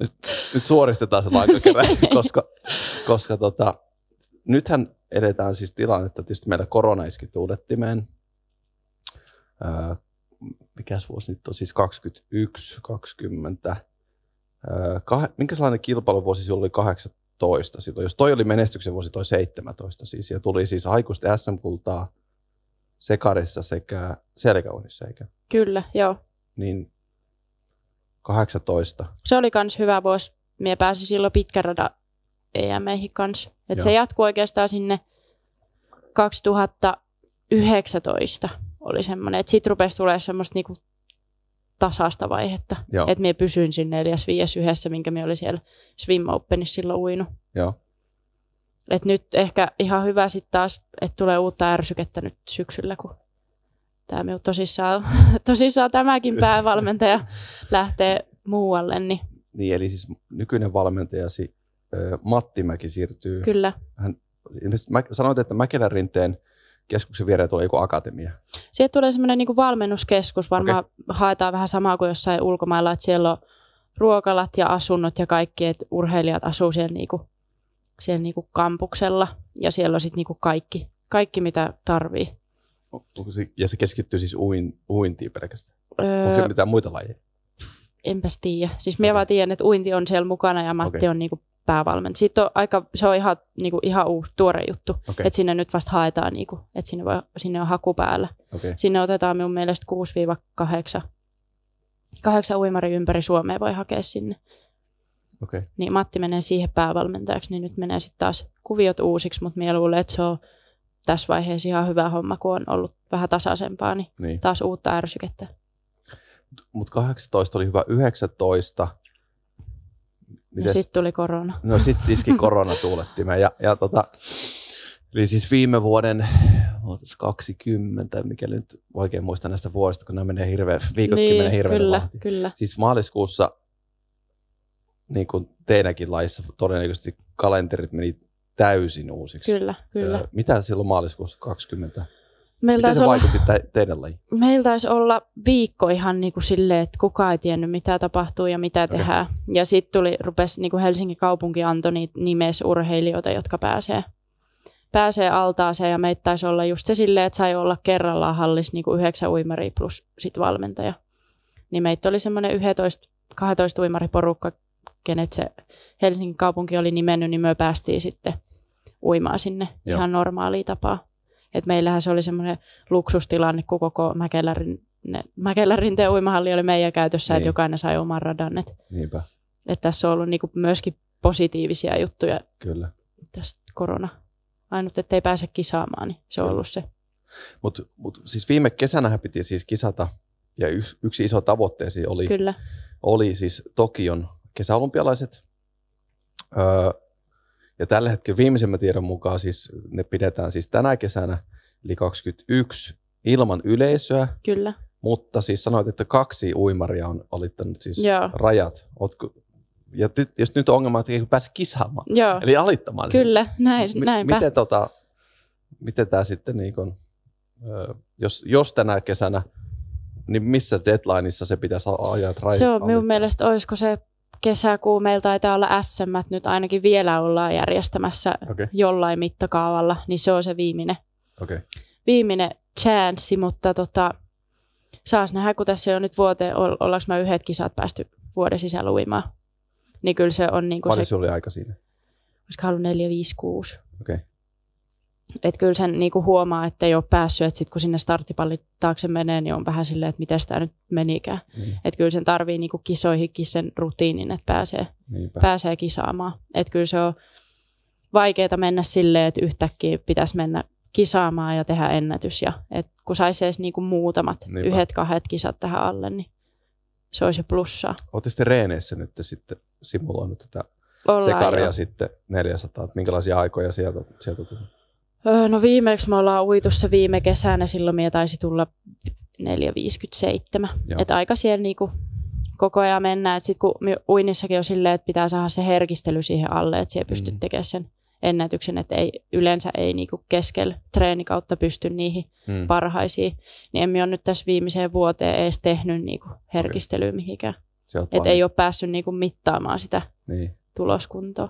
S1: nyt, nyt suoristetaan se lankakerä, koska, koska tota, nythän edetään siis tilannetta, tietysti meillä korona iski tuulettimeen, ää, mikäs vuosi nyt on, siis 21, 20, ää, kah- minkälainen kilpailuvuosi sinulla oli 18 silloin, jos toi oli menestyksen vuosi, toi 17 siis, ja tuli siis aikuisten SM-kultaa Sekarissa sekä Selkäunissa, eikä?
S3: Kyllä, joo.
S1: Niin 18.
S3: Se
S2: oli myös hyvä vuosi. Mie pääsin silloin pitkän radan EM-eihin kanssa. Et se jatkuu oikeastaan sinne 2019 oli semmoinen, että sitten rupesi tulemaan semmoista niinku tasasta vaihetta, että minä pysyin sinne neljäs, viides, yhdessä, minkä minä olin siellä Swim Openissa silloin uinut. Joo. Et nyt ehkä ihan hyvä sitten taas, että tulee uutta ärsykettä nyt syksyllä, kun tämä minun tosissaan, tosissaan tämäkin päävalmentaja lähtee muualle. Niin.
S1: niin, eli siis nykyinen valmentajasi Matti Mäki siirtyy. Kyllä. Hän, mä, sanoit, että Mäkelän rinteen keskuksen viereen tulee joku akatemia.
S2: Siitä tulee semmoinen niin valmennuskeskus. Varmaan okay. haetaan vähän samaa kuin jossain ulkomailla, että siellä on ruokalat ja asunnot ja kaikki, että urheilijat asuu siellä, niin kuin, siellä niin kuin kampuksella ja siellä on sitten niin kaikki, kaikki, mitä tarvii.
S1: ja se keskittyy siis uin, uintiin pelkästään? Öö, Onko siellä mitään muita lajeja?
S2: Enpäs tiedä. Siis minä vaan tiedän, että uinti on siellä mukana ja Matti okay. on kuin niinku päävalmentaja. Sitten on aika, se on ihan, niin kuin, ihan uusi, tuore juttu, okay. että sinne nyt vasta haetaan, niin kuin, että sinne, voi, sinne on haku päällä. Okay. Sinne otetaan minun mielestä 6-8 kahdeksan uimari ympäri Suomea voi hakea sinne. Okay. Niin Matti menee siihen päävalmentajaksi, niin nyt menee sitten taas kuviot uusiksi, mutta minä luulen, että se on tässä vaiheessa ihan hyvä homma, kun on ollut vähän tasaisempaa, niin, niin. taas uutta ärsykettä.
S1: Mutta 18 oli hyvä, 19
S2: Mites? Ja sitten tuli korona. No sitten
S1: iski korona tuulettimeen. Ja, ja tota, eli siis viime vuoden 20, mikäli nyt oikein muista näistä vuosista, kun nämä menee hirveän, viikotkin niin, menee hirveän kyllä, vahti. kyllä. Siis maaliskuussa, niin kuin teidänkin laissa, todennäköisesti kalenterit meni täysin uusiksi.
S3: Kyllä, kyllä.
S1: mitä silloin maaliskuussa 20?
S3: Meiltä Miten se olla, vaikutti
S1: te, teidän lajiin?
S2: Meillä taisi olla viikko ihan niin kuin silleen, että kukaan ei tiennyt, mitä tapahtuu ja mitä okay. tehdään. Ja sitten tuli, rupesi niin kuin Helsingin kaupunki antoi niitä urheilijoita, jotka pääsee, pääsee altaaseen. Ja meitä taisi olla just se silleen, että sai olla kerrallaan hallis niin kuin yhdeksän uimaria plus sit valmentaja. Niin meitä oli semmoinen 11-12 uimariporukka, kenet se Helsingin kaupunki oli nimennyt, niin me päästiin sitten uimaan sinne Joo. ihan normaalia tapaa. Et meillähän se oli semmoinen luksustilanne, kun koko Mäkelärin, ne, Mäkelärinteen uimahalli oli meidän käytössä, niin. että jokainen sai oman radan. Et, Niinpä. Et tässä on ollut niinku myöskin positiivisia juttuja Kyllä. tästä korona. Ainut, että ei pääse kisaamaan, niin se on ollut se.
S1: Mutta mut, siis viime kesänähän piti siis kisata, ja yksi, yksi iso tavoitteesi oli, Kyllä. oli siis Tokion kesäolympialaiset. Öö, ja tällä hetkellä viimeisemmän tiedon mukaan siis ne pidetään siis tänä kesänä, eli 21 ilman yleisöä. Kyllä. Mutta siis sanoit, että kaksi uimaria on alittanut siis Joo. rajat. Ootko, ja ty, jos nyt on ongelma, että ei pääse kisaamaan, Joo. eli alittamaan. Kyllä,
S3: sen. näin, M- näinpä.
S1: Miten, tota, miten tämä sitten, niin kun, jos, jos tänä kesänä, niin missä deadlineissa se pitäisi ajaa? Se on
S2: minun mielestä, olisiko se kesäkuu meillä taitaa olla SM, nyt ainakin vielä ollaan järjestämässä okay. jollain mittakaavalla, niin se on se viimeinen, okay. viimeinen chanssi, mutta tota, saas nähdä, kun tässä on nyt vuote, ollaanko mä yhdet kisat päästy vuoden sisällä uimaan. Niin kyllä se on niin kuin Paljon se... oli aika siinä? Olisiko ollut 4, 5, 6. Okei. Okay että kyllä sen niinku huomaa, että ei ole päässyt, että sitten kun sinne starttipalli taakse menee, niin on vähän silleen, että miten tämä nyt menikään. Mm. Että kyllä sen tarvii niinku kisoihinkin sen rutiinin, että pääsee, Niinpä. pääsee kisaamaan. Että kyllä se on vaikeaa mennä silleen, että yhtäkkiä pitäisi mennä kisaamaan ja tehdä ennätys. Ja, et kun saisi edes niinku muutamat, Niinpä. yhdet, kahdet kisat tähän alle, niin se olisi plussaa.
S1: Olette sitten reeneissä nyt sitten simuloinut tätä Ollaan se karja jo. sitten 400, minkälaisia aikoja sieltä, sieltä tulee?
S2: Öö, no viimeksi me ollaan uitussa viime kesänä, silloin me taisi tulla 4,57. Että aika siellä niinku koko ajan mennään. Sitten kun uinnissakin on silleen, että pitää saada se herkistely siihen alle, että siellä pystyt mm. tekemään sen ennätyksen, että ei, yleensä ei niinku keskellä kautta pysty niihin mm. parhaisiin. Niin emme ole nyt tässä viimeiseen vuoteen edes tehnyt niinku herkistelyä okay. mihinkään. Että ei ole päässyt niinku mittaamaan sitä niin. tuloskuntoa.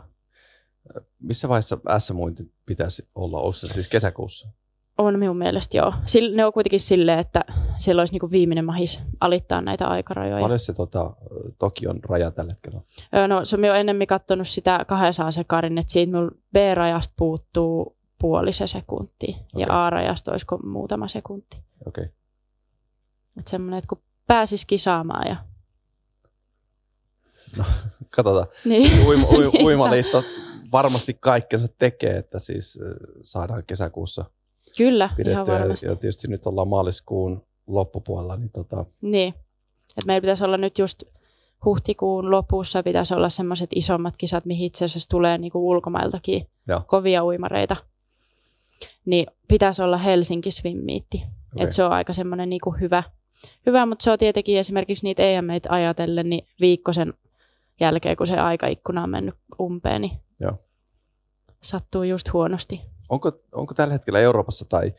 S1: Missä vaiheessa SMOinti pitäisi olla? Onko se siis kesäkuussa?
S2: On minun mielestä joo. Sille, ne on kuitenkin silleen, että siellä olisi niinku viimeinen mahis alittaa näitä aikarajoja. Paljon
S1: se tota, Tokion raja tällä hetkellä
S2: öö, No se on jo katsonut sitä 200 sekarin, että siitä minulla B-rajasta puuttuu puoli se sekunti okay. ja A-rajasta olisiko muutama sekunti. Okei. Okay. Että semmoinen, että kun pääsis kisaamaan ja...
S1: No, katsotaan. Niin. Uima, u, uimaliitto varmasti kaikkensa tekee, että siis saadaan kesäkuussa
S2: Kyllä,
S3: pidettyä. ihan varmasti.
S1: Ja tietysti nyt ollaan maaliskuun loppupuolella. Niin, tota...
S2: niin. että meillä pitäisi olla nyt just huhtikuun lopussa pitäisi olla semmoiset isommat kisat, mihin itse asiassa tulee niin ulkomailtakin Joo. kovia uimareita. Niin pitäisi olla Helsinki Swim Meet. Okay. Et se on aika semmoinen kuin niinku hyvä, hyvä, mutta se on tietenkin esimerkiksi niitä em ajatellen, niin viikko sen jälkeen, kun se aikaikkuna on mennyt umpeen, niin Joo. sattuu just huonosti.
S1: Onko, onko tällä hetkellä Euroopassa tai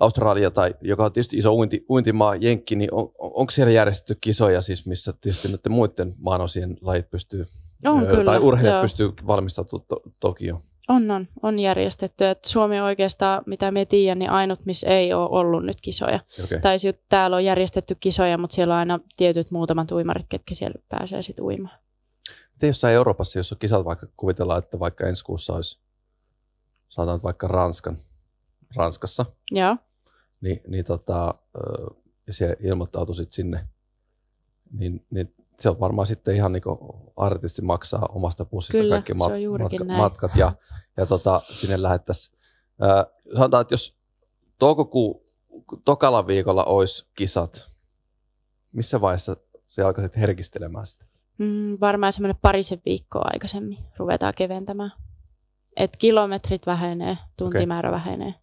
S1: Australia, tai, joka on tietysti iso uinti, uintimaa, Jenkki, niin on, onko siellä järjestetty kisoja, siis, missä tietysti muiden maanosien lajit pystyy, on, ö, kyllä, tai urheilijat pystyy valmistautumaan to- Tokioon?
S2: On, on, on järjestetty. Et Suomi oikeastaan, mitä me tiedän, niin ainut, missä ei ole ollut nyt kisoja. Okay. Tai sit, siis täällä on järjestetty kisoja, mutta siellä on aina tietyt muutamat uimarit, ketkä siellä pääsee sitten uimaan.
S1: Miten jossain Euroopassa, jos on kisat, vaikka kuvitellaan, että vaikka ensi kuussa olisi, sanotaan vaikka Ranskan, Ranskassa, Joo. niin, niin tota, ja siellä sinne, niin, niin se on varmaan sitten ihan niin artisti maksaa omasta pussista Kyllä, kaikki mat, matka, matkat ja, ja tota, sinne lähettäisiin. Äh, sanotaan, että jos toukokuun tokalla viikolla olisi kisat, missä vaiheessa se alkaisit herkistelemään sitä?
S3: Mm,
S2: varmaan semmoinen parisen viikkoa aikaisemmin ruvetaan keventämään. Et kilometrit vähenee, tuntimäärä okay. vähenee.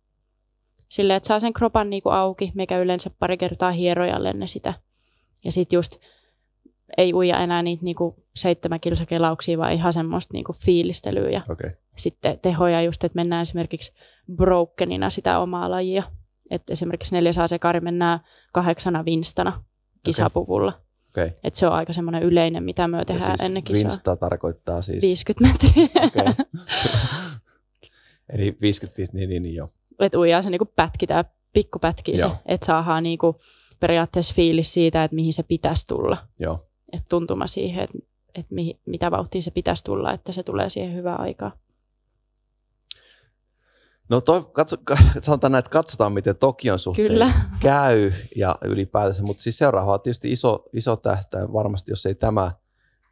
S2: Silleen, että saa sen kropan niinku auki, mikä yleensä pari kertaa hierojalle ne sitä. Ja sitten just ei uija enää niitä niinku seitsemän kilsakelauksia, vaan ihan semmoista niinku fiilistelyä ja okay. sitten tehoja just, että mennään esimerkiksi brokenina sitä omaa lajia. Että esimerkiksi neljäsaa sekari mennään kahdeksana vinstana kisapuvulla. Okay. Okay. Et se on aika semmoinen yleinen, mitä me tehdään siis ennen kisaa. Vinsta tarkoittaa siis? 50 metriä. Okay.
S1: Eli 50 niin, niin, niin joo.
S2: Et uijaa se niinku pätkitään, pikkupätkii se, että saadaan niinku periaatteessa fiilis siitä, että mihin se pitäisi tulla. Joo että tuntuma siihen, että, et mi, mitä vauhtia se pitäisi tulla, että se tulee siihen hyvää aikaa.
S1: No toi, katso, sanotaan näin, että katsotaan miten Tokion suhteen Kyllä. käy ja ylipäätänsä, mutta siis seuraava on tietysti iso, iso tähtäin varmasti, jos ei tämä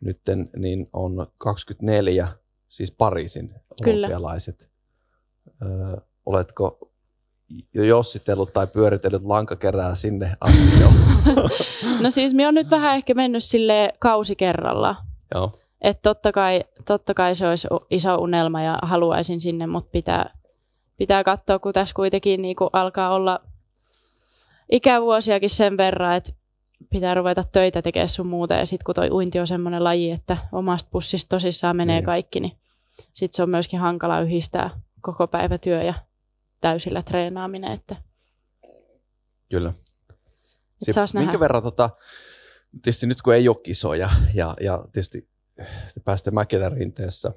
S1: nytten, niin on 24, siis Pariisin olympialaiset. Öö, oletko jo jossitellut tai pyöritellyt lankakerää sinne asti jo?
S2: no siis minä on nyt vähän ehkä mennyt sille kausi kerralla. Joo. Että totta kai, totta kai se olisi iso unelma ja haluaisin sinne, mutta pitää, pitää katsoa, kun tässä kuitenkin niinku alkaa olla ikävuosiakin sen verran, että pitää ruveta töitä tekemään sun muuta. Ja sitten kun toi uinti on semmoinen laji, että omasta pussista tosissaan menee niin. kaikki, niin sitten se on myöskin hankala yhdistää koko päivä työ ja täysillä treenaaminen. Että
S3: Kyllä.
S1: Se, saas minkä nähdä. verran, tota, tietysti nyt kun ei ole kisoja ja, ja tietysti päästä Mäkelän rinteessä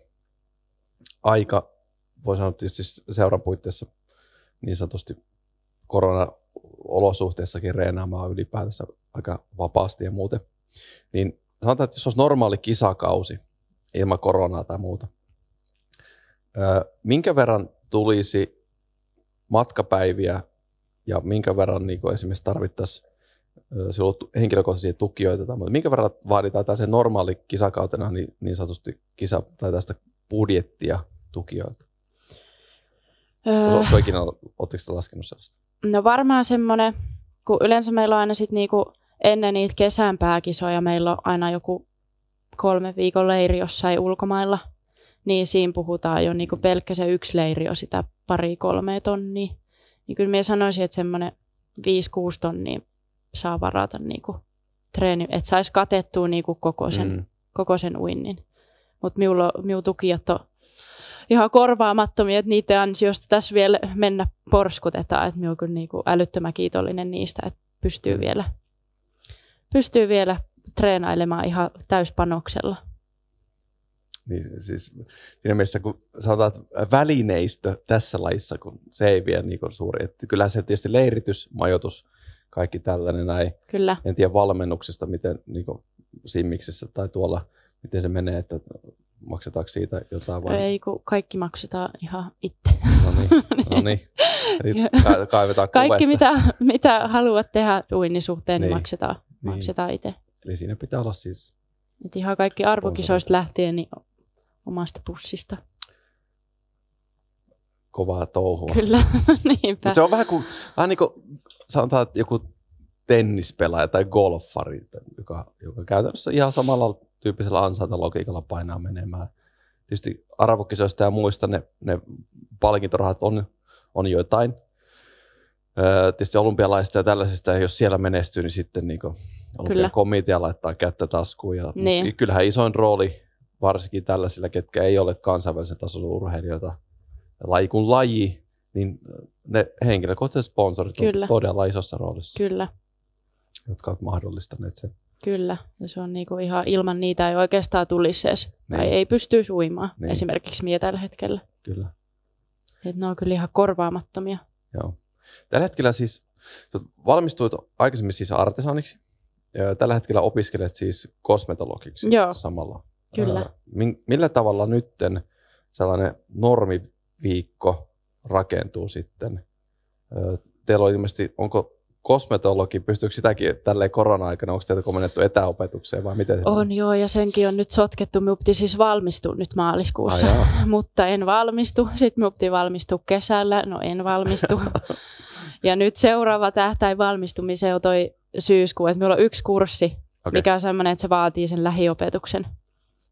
S1: aika, voi sanoa tietysti seuran puitteissa niin sanotusti korona-olosuhteissakin reenaamaan ylipäätänsä aika vapaasti ja muuten, niin sanotaan, että jos olisi normaali kisakausi ilman koronaa tai muuta, minkä verran tulisi matkapäiviä ja minkä verran niin esimerkiksi tarvittaisiin se on henkilökohtaisia tukijoita, mutta minkä verran vaaditaan tällaisen normaali kisakautena niin, niin sanotusti kisa, tai tästä budjettia tukijoilta? Öö... Oletko oletteko laskenut sellaista?
S2: No varmaan semmoinen, kun yleensä meillä on aina sit niinku ennen niitä kesän pääkisoja, meillä on aina joku kolme viikon leiri jossain ulkomailla, niin siinä puhutaan jo niinku pelkkä se yksi leiri on sitä pari kolme tonnia. Niin kyllä minä sanoisin, että semmoinen 5-6 tonnia saa varata niin kuin treeni, että saisi katettua niin kuin koko, sen, mm. koko sen uinnin. Mutta minulla minun tukijat on ihan korvaamattomia, että niitä ansiosta tässä vielä mennä porskutetaan, että minä olen niinku niin kuin älyttömän kiitollinen niistä, että pystyy mm. vielä, pystyy vielä treenailemaan ihan täyspanoksella.
S1: Niin, siis siinä mielessä, kun sanotaan, että välineistö tässä laissa, kun se ei vielä niin suuri. Että kyllä se tietysti leiritys, majoitus, kaikki tällainen näin. Kyllä. En tiedä valmennuksesta, miten niin kuin Simmiksessä tai tuolla, miten se menee, että maksetaanko siitä jotain vai? Ei,
S2: kun kaikki maksetaan ihan itse. No niin, no niin. Niin. kaivetaan Kaikki, mitä, mitä haluat tehdä uinnin suhteen, niin, niin. maksetaan, niin. maksetaan itse.
S1: Eli siinä pitää olla siis...
S2: Et ihan kaikki arvokisoista lähtien niin omasta pussista
S1: kovaa touhua. Kyllä, niinpä. Mut se on vähän kuin, vähän niin kuin sanotaan, että joku tennispelaaja tai golfari, joka, joka käytännössä ihan samalla tyyppisellä ansaintalogiikalla painaa menemään. Tietysti arvokisoista ja muista ne, ne palkintorahat on, on joitain. tietysti olympialaista ja tällaisista, jos siellä menestyy, niin sitten niin olympiakomitea laittaa kättä taskuun. Ja, niin. Kyllähän isoin rooli, varsinkin tällaisilla, ketkä ei ole kansainvälisen tason urheilijoita, laji kuin laji, niin ne henkilökohtaiset sponsorit Kyllä. on todella isossa roolissa.
S3: Kyllä.
S2: Jotka ovat mahdollistaneet sen. Kyllä, ja se on niinku ihan ilman niitä ei oikeastaan tulisi edes, niin. tai ei pystyisi uimaan, niin. esimerkiksi mie tällä hetkellä. Kyllä. Et ne on kyllä ihan korvaamattomia.
S1: Joo. Tällä hetkellä siis, valmistuit aikaisemmin siis artesaniksi, ja tällä hetkellä opiskelet siis kosmetologiksi Joo. samalla. Kyllä. Millä tavalla nytten sellainen normiviikko rakentuu sitten. Teillä on ilmeisesti, onko kosmetologi, pystyykö sitäkin tälle korona-aikana, onko teitä komennettu etäopetukseen vai miten? On
S2: on joo, ja senkin on nyt sotkettu. me piti siis valmistua nyt maaliskuussa, Ai mutta en valmistu. Sitten me piti valmistua kesällä, no en valmistu. ja nyt seuraava tähtäin valmistumiseen on toi syyskuu, että meillä on yksi kurssi, okay. mikä on sellainen, että se vaatii sen lähiopetuksen.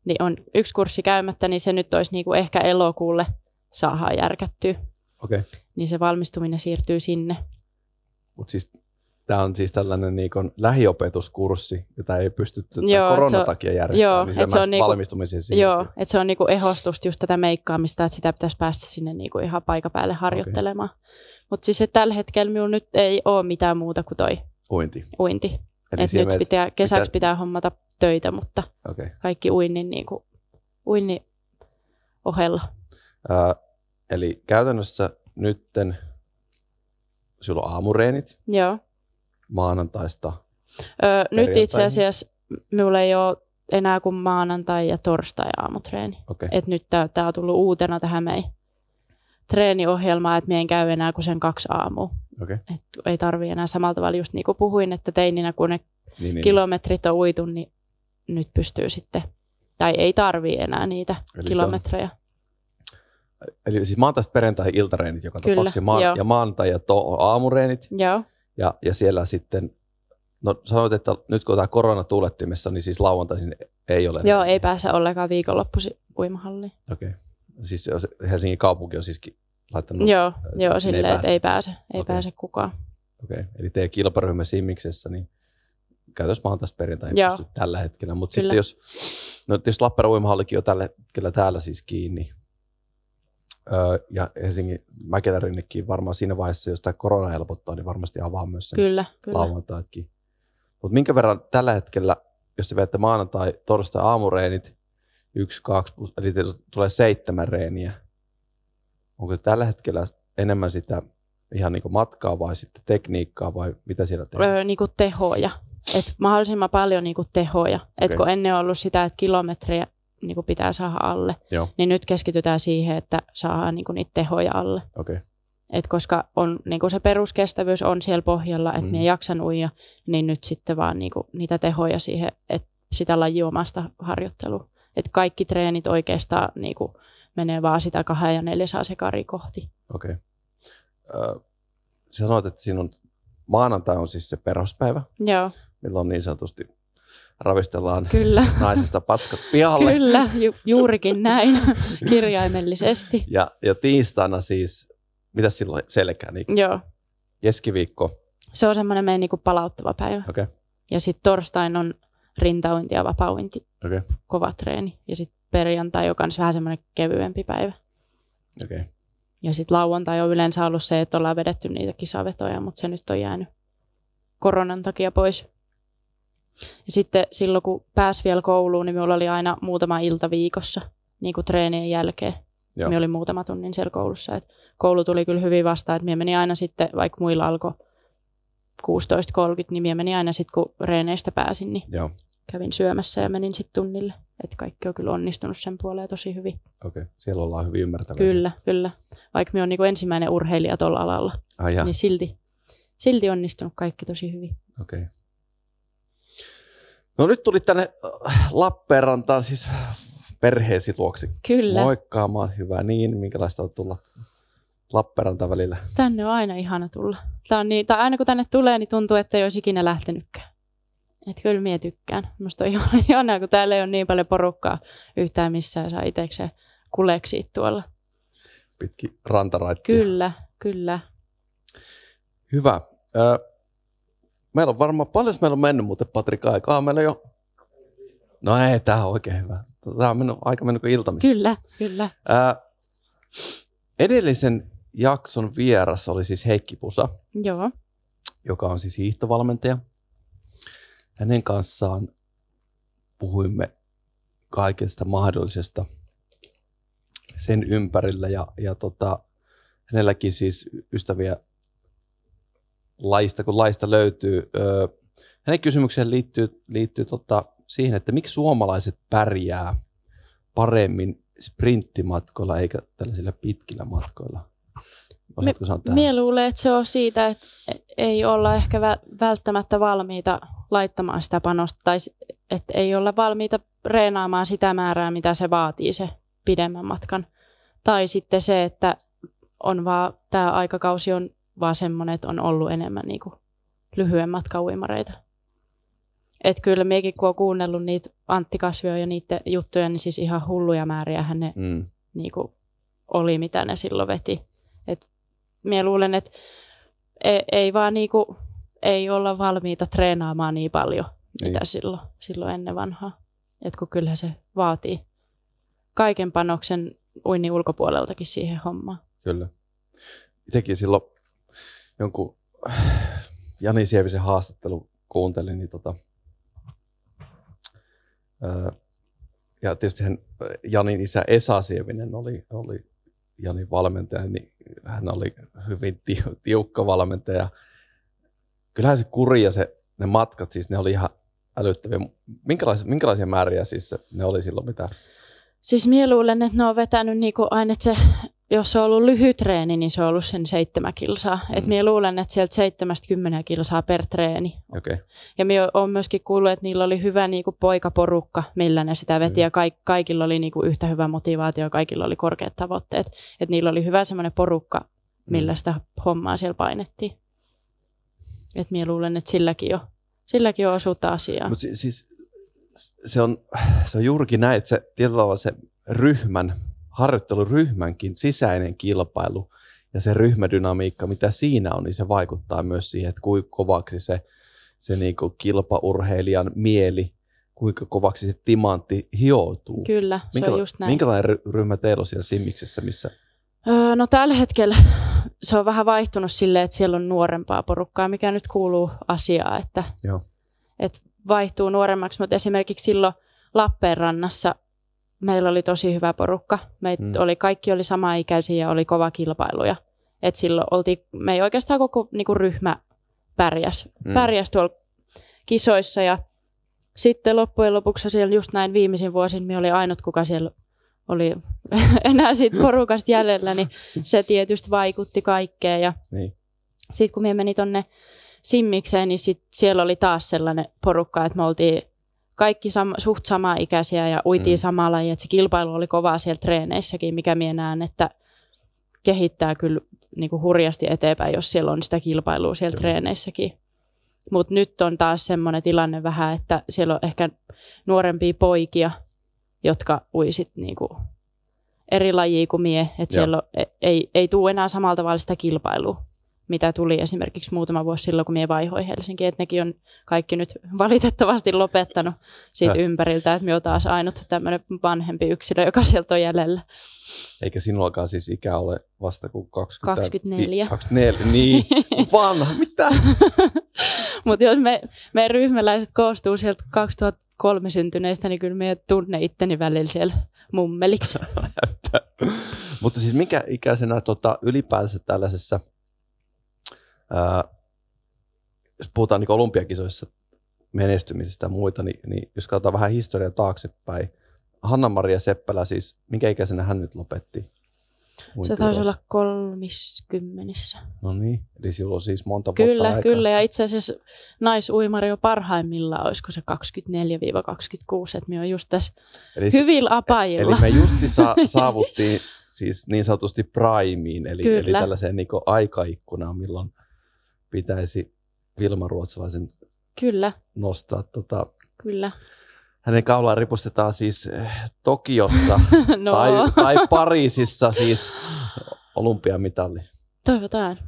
S2: Niin on yksi kurssi käymättä, niin se nyt olisi niinku ehkä elokuulle saadaan järkättyä. Okay. Niin se valmistuminen siirtyy sinne.
S1: Mutta siis tämä on siis tällainen niin lähiopetuskurssi, jota ei pystytty joo, koronan takia järjestämään, joo, niin se on niinku, valmistumisen siihen. Joo,
S2: että se on niinku ehostusta just tätä meikkaamista, että sitä pitäisi päästä sinne niinku ihan paikan päälle harjoittelemaan. Okay. Mutta siis että tällä hetkellä minulla nyt ei ole mitään muuta kuin toi uinti. uinti. Eli Et nyt pitää, kesäksi pitää... pitää hommata töitä, mutta okay. kaikki uinnin, niinku, uinnin ohella.
S1: Uh, Eli käytännössä nytten sulla on aamureenit. Joo. Maanantaista öö, Nyt itse asiassa
S2: minulla ei ole enää kuin maanantai ja torstai aamutreeni. Okay. Et nyt tämä on tullut uutena tähän meidän treeniohjelmaan, että meidän käy enää kuin sen kaksi aamua. Okay. Et ei tarvi enää samalla tavalla, just niin kuin puhuin, että teininä kun ne niin, niin. niin. kilometrit on uitu, niin nyt pystyy sitten, tai ei tarvi enää niitä Eli kilometrejä. Se on,
S1: eli siis maantaista perjantai iltareenit joka Kyllä, tapauksessa, ma- ja maanantai ja to- aamureenit. Joo. Ja, ja siellä sitten, no sanoit, että nyt kun tämä korona tuulettimessa, niin siis lauantaisin ei ole. Joo, näin. ei
S2: pääse ollenkaan viikonloppuisin uimahalliin.
S1: Okei. Okay. Siis Helsingin kaupunki on siis laittanut... Joo, joo silleen, että ei
S2: pääse, ei okay. pääse kukaan.
S1: Okei, okay. eli teidän kilparyhmä Simmiksessä, niin käytös maanantaista perjantai tällä hetkellä. Mutta sitten jos, no tietysti Lappeenrannan uimahallikin on tällä hetkellä täällä siis kiinni, ja Helsingin Mäkelärinnekin varmaan siinä vaiheessa, jos tämä korona helpottaa, niin varmasti avaa myös sen kyllä, kyllä. lauantaitkin. Mutta minkä verran tällä hetkellä, jos te vedätte maanantai, torstai aamureenit, yksi, kaksi, eli tulee seitsemän reeniä, onko tällä hetkellä enemmän sitä ihan niin matkaa vai sitten tekniikkaa vai mitä siellä tehdään?
S2: Öö, niin kuin tehoja. Et mahdollisimman paljon niin kuin tehoja. Okay. Et kun ennen on ollut sitä, että kilometriä, niin kuin pitää saada alle. Joo. Niin nyt keskitytään siihen, että saadaan niin kuin niitä tehoja alle. Okay. Et koska on, niin kuin se peruskestävyys on siellä pohjalla, että mm. minä jaksan uija, niin nyt sitten vaan niin kuin niitä tehoja siihen, että sitä lajiomasta harjoittelua. Että kaikki treenit oikeastaan niin kuin menee vaan sitä kahden ja neljäsaa sekari kohti.
S1: Okei. Okay. Äh, sanoit, että sinun maanantai on siis se peruspäivä. Joo. Milloin niin sanotusti ravistellaan Kyllä. naisesta paskat pihalle.
S2: Kyllä, ju- juurikin näin kirjaimellisesti.
S1: Ja, ja tiistaina siis, mitä silloin selkää? Niin Joo. Keskiviikko.
S2: Se on semmoinen meidän niinku palauttava päivä. Okay. Ja sitten torstain on rintauinti ja vapauinti, okay. kova treeni. Ja sitten perjantai, joka on vähän semmoinen kevyempi päivä. Okay. Ja sitten lauantai on yleensä ollut se, että ollaan vedetty niitä kisavetoja, mutta se nyt on jäänyt koronan takia pois. Ja sitten silloin, kun pääsi vielä kouluun, niin minulla oli aina muutama ilta viikossa niin kuin treenien jälkeen. Joo. Minä olin muutama tunnin siellä koulussa. Et koulu tuli kyllä hyvin vastaan, että minä meni aina sitten, vaikka muilla alkoi 16.30, niin minä meni aina sitten, kun reeneistä pääsin, niin Joo. kävin syömässä ja menin sitten tunnille. Että kaikki on kyllä onnistunut sen puoleen tosi hyvin.
S1: Okei, okay. siellä ollaan hyvin ymmärtäväisiä. Kyllä,
S2: kyllä. Vaikka minä olen niin ensimmäinen urheilija tuolla alalla, ah, niin silti, silti onnistunut kaikki tosi hyvin.
S1: Okei. Okay. No nyt tuli tänne äh, Lappeenrantaan siis perheesi luoksi. Kyllä. Moikkaamaan, hyvä niin. Minkälaista on tulla
S2: Lappeenranta välillä? Tänne on aina ihana tulla. Tää on niin, tai aina kun tänne tulee, niin tuntuu, että ei olisi ikinä lähtenytkään. Että kyllä minä tykkään. Minusta on ihana, kun täällä ei ole niin paljon porukkaa yhtään missään. Saa itsekseen kuleeksi tuolla.
S1: Pitki rantaraittia.
S3: Kyllä, kyllä.
S1: Hyvä. Ö, Meillä on varmaan, paljon meillä on mennyt muuten Patrik aikaa, meillä jo... No ei, tämä on oikein hyvä. Tämä on mennyt, aika mennyt kuin iltamissa. Kyllä, kyllä. Ää, edellisen jakson vieras oli siis Heikki Pusa, Joo. joka on siis hiihtovalmentaja. Hänen kanssaan puhuimme kaikesta mahdollisesta sen ympärillä ja, ja tota, hänelläkin siis ystäviä laista, kun laista löytyy. Öö, hänen kysymykseen liittyy, liittyy tota, siihen, että miksi suomalaiset pärjää paremmin sprinttimatkoilla eikä tällaisilla pitkillä matkoilla.
S2: Mie luulen, että se on siitä, että ei olla ehkä välttämättä valmiita laittamaan sitä panosta, tai että ei olla valmiita reenaamaan sitä määrää, mitä se vaatii se pidemmän matkan. Tai sitten se, että on vaan, tämä aikakausi on vaan semmoinen, että on ollut enemmän niin kuin matkan uimareita. Et kyllä miekin, kun on kuunnellut niitä Antti Kasvio ja niiden juttuja, niin siis ihan hulluja määriä hän ne mm. niin kuin, oli, mitä ne silloin veti. Et mie luulen, että ei, ei vaan niin kuin, ei olla valmiita treenaamaan niin paljon, niin. mitä silloin, silloin ennen vanhaa. Et kun kyllähän se vaatii kaiken panoksen uinnin ulkopuoleltakin siihen hommaan.
S1: Kyllä. Itsekin silloin jonkun Jani Sievisen haastattelu kuuntelin, niin tota, ja tietysti hän, Janin isä Esa Sievinen oli, oli Janin valmentaja, niin hän oli hyvin tiukka valmentaja. Kyllähän se kuri ja se, ne matkat, siis ne oli ihan älyttäviä. Minkälaisia, minkälaisia määriä siis ne oli silloin, mitä
S2: Siis mieluulen, että ne on vetänyt niin aina, että se jos se on ollut lyhyt treeni, niin se on ollut sen seitsemän kilsaa. Et mm. minä luulen, että sieltä seitsemästä kymmenen kilsaa per treeni. Okay. Ja minä olen myöskin kuullut, että niillä oli hyvä niinku poikaporukka, millä ne sitä veti. Mm. Ja kaik- kaikilla oli niinku yhtä hyvä motivaatio, kaikilla oli korkeat tavoitteet. Et niillä oli hyvä semmoinen porukka, mm. millä sitä hommaa siellä painettiin. Et minä luulen, että silläkin on, silläkin on osuutta asiaa. Mut
S1: siis, siis, se, on, se on juurikin näin, että se, tietyllä se ryhmän harjoitteluryhmänkin sisäinen kilpailu ja se ryhmädynamiikka, mitä siinä on, niin se vaikuttaa myös siihen, että kuinka kovaksi se, se niin kuin kilpaurheilijan mieli, kuinka kovaksi se timantti hioutuu.
S3: Kyllä, se Minkä, on just näin.
S1: Minkälainen ryhmä teillä on siellä Simmiksessä, missä
S3: Öö, no tällä hetkellä
S2: se on vähän vaihtunut silleen, että siellä on nuorempaa porukkaa, mikä nyt kuuluu asiaa, että, Joo. että vaihtuu nuoremmaksi, mutta esimerkiksi silloin Lappeenrannassa meillä oli tosi hyvä porukka. Meitä mm. oli, kaikki oli ikäisiä ja oli kova kilpailuja. Et silloin oltiin, me ei oikeastaan koko niinku, ryhmä pärjäs, mm. pärjäs tuolla kisoissa ja sitten loppujen lopuksi siellä just näin viimeisin vuosin me oli ainut, kuka siellä oli enää siitä porukasta jäljellä, niin se tietysti vaikutti kaikkeen. Ja niin. Sitten kun me meni tonne Simmikseen, niin sit siellä oli taas sellainen porukka, että me oltiin kaikki sam- suht samaikäisiä ja uitiin mm. samaa ja Että se kilpailu oli kovaa siellä treeneissäkin, mikä minä näen, että kehittää kyllä niin kuin hurjasti eteenpäin, jos siellä on sitä kilpailua siellä mm. treeneissäkin. Mutta nyt on taas semmoinen tilanne vähän, että siellä on ehkä nuorempia poikia, jotka uisit niin kuin eri lajiin kuin mie. Että siellä on, e, ei, ei tule enää samalla tavalla sitä kilpailua mitä tuli esimerkiksi muutama vuosi silloin, kun minä vaihoin Helsinki, että nekin on kaikki nyt valitettavasti lopettanut siitä Täh. ympäriltä, että minä olen taas ainut tämmöinen vanhempi yksilö, joka sieltä on jäljellä.
S1: Eikä sinullakaan siis ikä ole vasta kuin 20, 24. 24, niin. Vanha, mitä?
S2: Mutta jos me, meidän ryhmäläiset koostuu sieltä 2003 syntyneistä, niin kyllä me tunne itteni välillä siellä mummeliksi.
S1: Mutta siis mikä ikäisenä tota, ylipäänsä tällaisessa – jos puhutaan niin olympiakisoissa menestymisestä ja muita, niin, niin jos katsotaan vähän historiaa taaksepäin, Hanna-Maria Seppälä siis, minkä ikäisenä hän nyt lopetti? Se taisi olla
S2: kolmiskymmenessä. No niin, eli silloin siis monta kyllä, vuotta Kyllä, kyllä. Ja itse asiassa naisuimari on parhaimmillaan, olisiko se 24-26, että me on just tässä eli, hyvillä apajilla. Eli me justi sa- saavuttiin
S1: siis niin sanotusti primeen, eli, eli tällaiseen niin aikaikkunaan, milloin – pitäisi Vilma Ruotsalaisen Kyllä. nostaa. Tota, Kyllä. Hänen kaulaan ripustetaan siis eh, Tokiossa no. tai, tai Pariisissa siis olympiamitali.
S2: Toivotaan.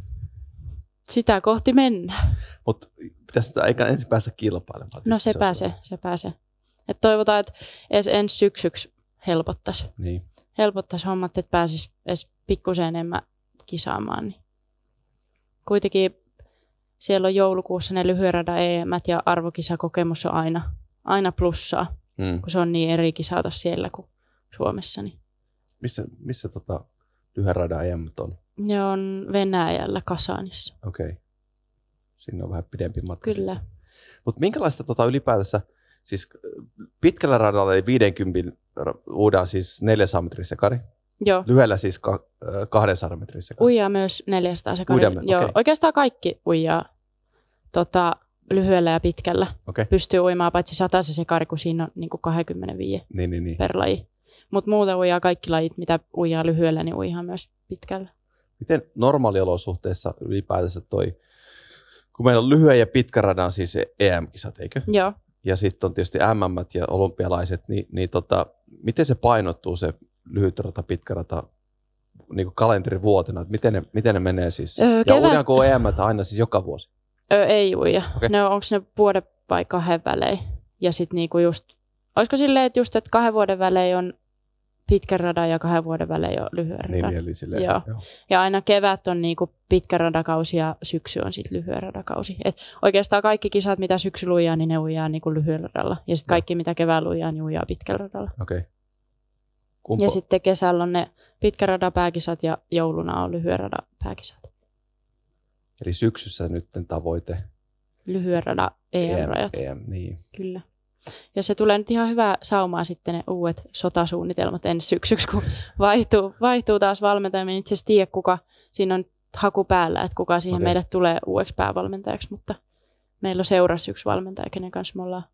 S2: Sitä kohti mennä.
S1: Mutta pitäisi aika ensin
S2: päästä kilpailemaan. No se, se pääsee, se pääsee. Et toivotaan, että edes ensi syksyksi helpottaisi. Niin. Helpottaisi hommat, että pääsisi edes pikkusen enemmän kisaamaan. Niin. Kuitenkin siellä on joulukuussa ne lyhyerada em ja arvokisakokemus on aina, aina plussaa, mm. kun se on niin eri kisata siellä kuin
S1: Suomessa. Niin. Missä, missä tota lyhyerada EM on?
S2: Ne on Venäjällä Kasanissa.
S1: Okei. Okay. Sinne on vähän pidempi matka. Kyllä. Mutta minkälaista tota ylipäätänsä, siis äh, pitkällä radalla eli 50 uudan siis 400 metrin sekari, Joo. Lyhyellä siis ka- 200 metrissä.
S2: Uijaa myös 400 sekari. Uidamme, okay. Oikeastaan kaikki uijaa tota, lyhyellä ja pitkällä. Okay. Pystyy uimaan paitsi 100 se sekari, kun siinä on niin 25 niin, niin, niin. per laji. Mutta muuten uijaa kaikki lajit, mitä uijaa lyhyellä, niin uijaa myös pitkällä.
S1: Miten normaaliolosuhteissa ylipäätänsä toi, kun meillä on lyhyen ja pitkän radan siis EM-kisat, e eikö? Joo. Ja sitten on tietysti MM ja olympialaiset, niin, niin tota, miten se painottuu se lyhyt rata, pitkä rata niin kuin kalenterivuotena, että miten ne, miten ne menee siis? Öö, kevät... Ja uidaanko EM aina siis joka vuosi?
S2: Öö, ei uija. Okay. Ne on, onko ne vuoden vai kahden välein? Ja sitten niinku just, olisiko silleen, että just, että kahden vuoden välein on pitkän radan ja kahden vuoden välein on lyhyen radan. Niin, eli silleen, joo. joo. Ja aina kevät on niinku pitkä radakausi ja syksy on sitten lyhyen radakausi. Et oikeastaan kaikki kisat, mitä syksy ujaa, niin ne ujaa niinku lyhyellä radalla. Ja sitten kaikki, mitä keväällä ujaa, niin ujaa pitkällä radalla.
S1: Okei. Okay. Kumpa? Ja
S2: sitten kesällä on ne pitkäradan pääkisat ja jouluna on lyhyen radan pääkisat.
S1: Eli syksyssä nyt tavoite.
S2: Lyhyen radan EM-rajat. EM, EM, niin. Kyllä. Ja se tulee nyt ihan hyvää saumaa sitten ne uudet sotasuunnitelmat ensi syksyksi, kun vaihtuu, vaihtuu taas valmentaja. Me itse asiassa tiedä, kuka siinä on haku päällä, että kuka siihen okay. meille tulee uudeksi päävalmentajaksi, mutta meillä on seurassa yksi valmentaja, kenen kanssa me ollaan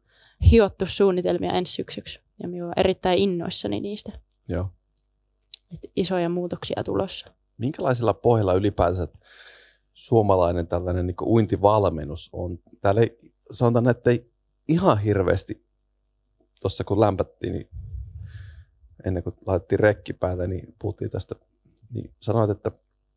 S2: hiottu suunnitelmia ensi syksyksi. Ja minä olen erittäin innoissani niistä. Joo. Et isoja muutoksia tulossa.
S1: Minkälaisilla pohjalla ylipäänsä suomalainen tällainen niin uintivalmennus on? Täällä ei, sanotaan, että ei ihan hirveästi tuossa kun lämpättiin, niin ennen kuin laitettiin rekki päälle, niin puhuttiin tästä, niin sanoit, että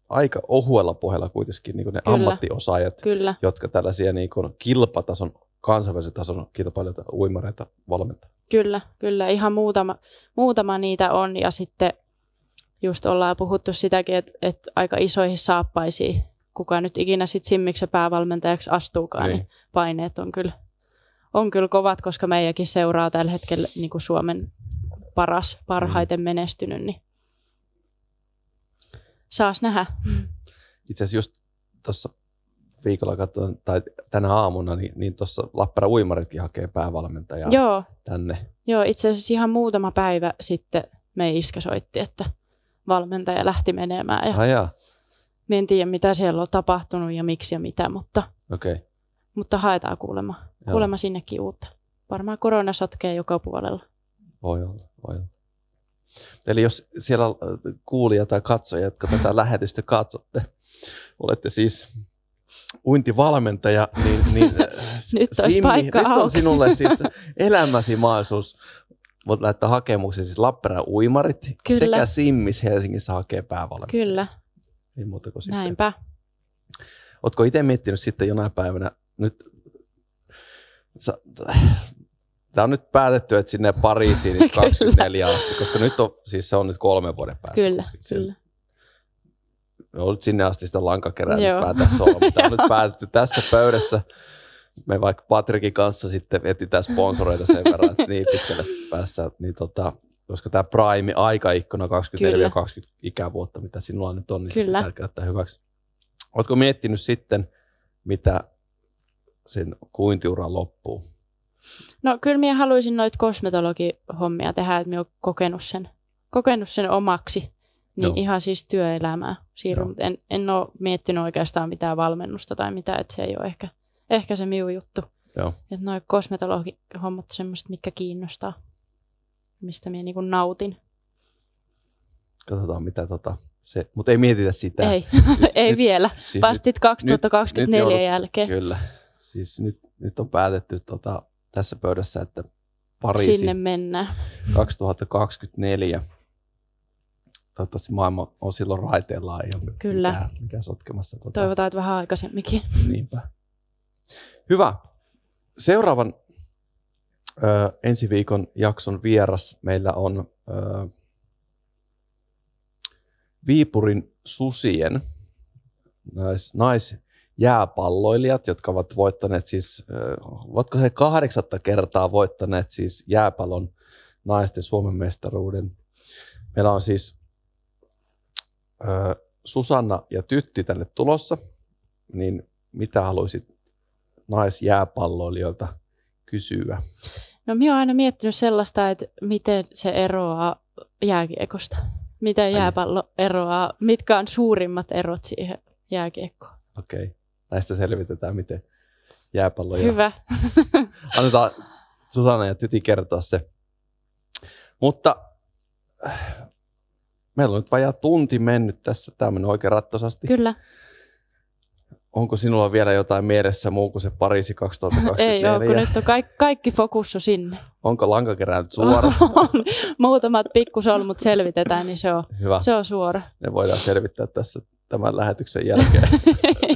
S1: aika ohuella pohjalla kuitenkin niin ne kyllä, ammattiosaajat, kyllä. jotka tällaisia niin kilpatason kansainvälisen tason kilpailijoita, uimareita valmentaa.
S2: Kyllä, kyllä. Ihan muutama, muutama niitä on ja sitten just ollaan puhuttu sitäkin, että, että aika isoihin saappaisiin, kuka nyt ikinä sitten simmiksi päävalmentajaksi astuukaan, niin. niin paineet on kyllä, on kyllä kovat, koska meidänkin seuraa tällä hetkellä niin kuin Suomen paras, parhaiten mm. menestynyt, niin saas nähdä.
S1: Itse asiassa just tuossa viikolla katsoin, tai tänä aamuna, niin, niin tuossa Lappera Uimaritkin hakee päävalmentajaa Joo. tänne.
S2: Joo, itse asiassa ihan muutama päivä sitten me iskä soitti, että valmentaja lähti menemään. Ja Ajaa. Me en tiedä, mitä siellä on tapahtunut ja miksi ja mitä, mutta, okay. mutta haetaan kuulema Joo. kuulemma sinnekin uutta. Varmaan korona sotkee joka puolella.
S1: Voi olla, voi olla. Eli jos siellä äh, kuulija tai katsoja, jotka tätä lähetystä katsotte, olette siis uintivalmentaja, niin, niin äh, nyt, Simmi, nyt on auki. sinulle siis elämäsi mahdollisuus voit laittaa hakemuksen siis Lappeenrannan uimarit Kyllä. sekä Simmis Helsingissä hakee päävalmentaja. Kyllä. Ei muuta kuin sitten. Näinpä. Oletko itse miettinyt sitten jonain päivänä, nyt sä, Tämä on nyt päätetty, että sinne Pariisiin 24 asti, koska nyt on, siis se on nyt kolmen vuoden päässä. Kyllä, kyllä me sinne asti sitä lankakerää, tässä on, mutta on nyt päätetty tässä pöydässä. Me vaikka Patrikin kanssa sitten etsitään sponsoreita sen verran, että niin pitkälle päässä, niin tota, koska tämä prime aikaikkuna 24-20 ikävuotta, mitä sinulla nyt on, niin Kyllä. se pitää hyväksi. Oletko miettinyt sitten, mitä sen kuintiura loppuu?
S2: No kyllä minä haluaisin noita kosmetologihommia tehdä, että minä olen kokenut sen, kokenut sen omaksi. Niin Joo. ihan siis työelämää siirryn, en, en ole miettinyt oikeastaan mitään valmennusta tai mitä, että se ei ole ehkä, ehkä se miu juttu. Joo. Että noi kosmetologihommat on semmoiset, mitkä kiinnostaa, mistä minä niin nautin.
S1: Katsotaan mitä tota, se, mutta ei mietitä sitä. Ei, nyt, ei nyt, vielä. Siis Vastit 2024 nyt, nyt jälkeen. Kyllä. Siis nyt, nyt on päätetty tota, tässä pöydässä, että Pariisi. Sinne mennään. 2024 toivottavasti maailma on silloin raiteillaan ja Kyllä. Mikään, mikään sotkemassa. Tuota.
S2: Toivotaan, että vähän aikaisemminkin. Niinpä.
S1: Hyvä. Seuraavan ö, ensi viikon jakson vieras meillä on ö, Viipurin susien nais, jääpalloilijat, jotka ovat voittaneet siis, ovatko he kahdeksatta kertaa voittaneet siis jääpallon naisten Suomen mestaruuden. Meillä on siis Susanna ja Tytti tänne tulossa, niin mitä haluaisit naisjääpalloilijoilta kysyä?
S2: No minä olen aina miettinyt sellaista, että miten se eroaa jääkiekosta. Miten niin. jääpallo eroaa, mitkä on suurimmat erot siihen jääkiekkoon.
S1: Okei, näistä selvitetään miten jääpallo ja... Hyvä. Annetaan Susanna ja Tyti kertoa se. Mutta Meillä on nyt vajaa tunti mennyt tässä. Tämä on oikein rattosasti. Kyllä. Onko sinulla vielä jotain mielessä muu kuin se Pariisi 2024? Ei ole, kun nyt on
S2: kaikki, kaikki fokus on sinne.
S1: Onko lanka kerännyt suora?
S2: Muutamat pikkusolmut selvitetään, niin se on, Hyvä. se on suora.
S1: Ne voidaan selvittää tässä tämän lähetyksen jälkeen.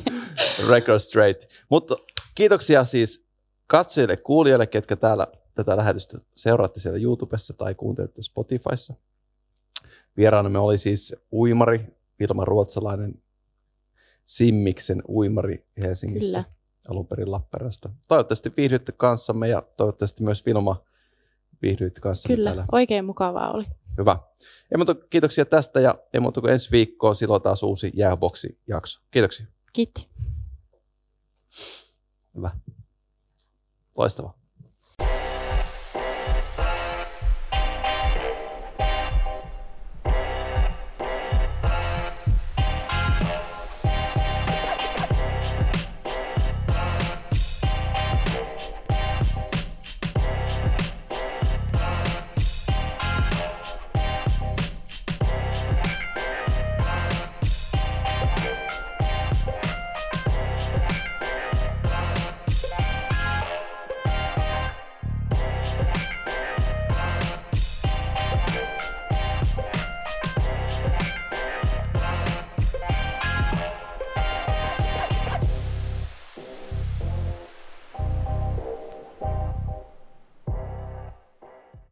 S1: Record straight. Mutta kiitoksia siis katsojille, kuulijoille, ketkä täällä tätä lähetystä seuraatte siellä YouTubessa tai kuuntelette Spotifyssa. Vieraanamme oli siis uimari, Vilma Ruotsalainen, Simmiksen uimari Helsingistä, Kyllä. alun perin Lappeenrannasta. Toivottavasti viihdyitte kanssamme ja toivottavasti myös Vilma viihdyitte kanssamme Kyllä, täällä.
S2: oikein mukavaa oli.
S1: Hyvä. Ei muuta kiitoksia tästä ja ei muuta kuin ensi viikkoon silloin taas uusi jääboksi jakso. Kiitoksia. Kiitti. Hyvä.
S3: Loistavaa.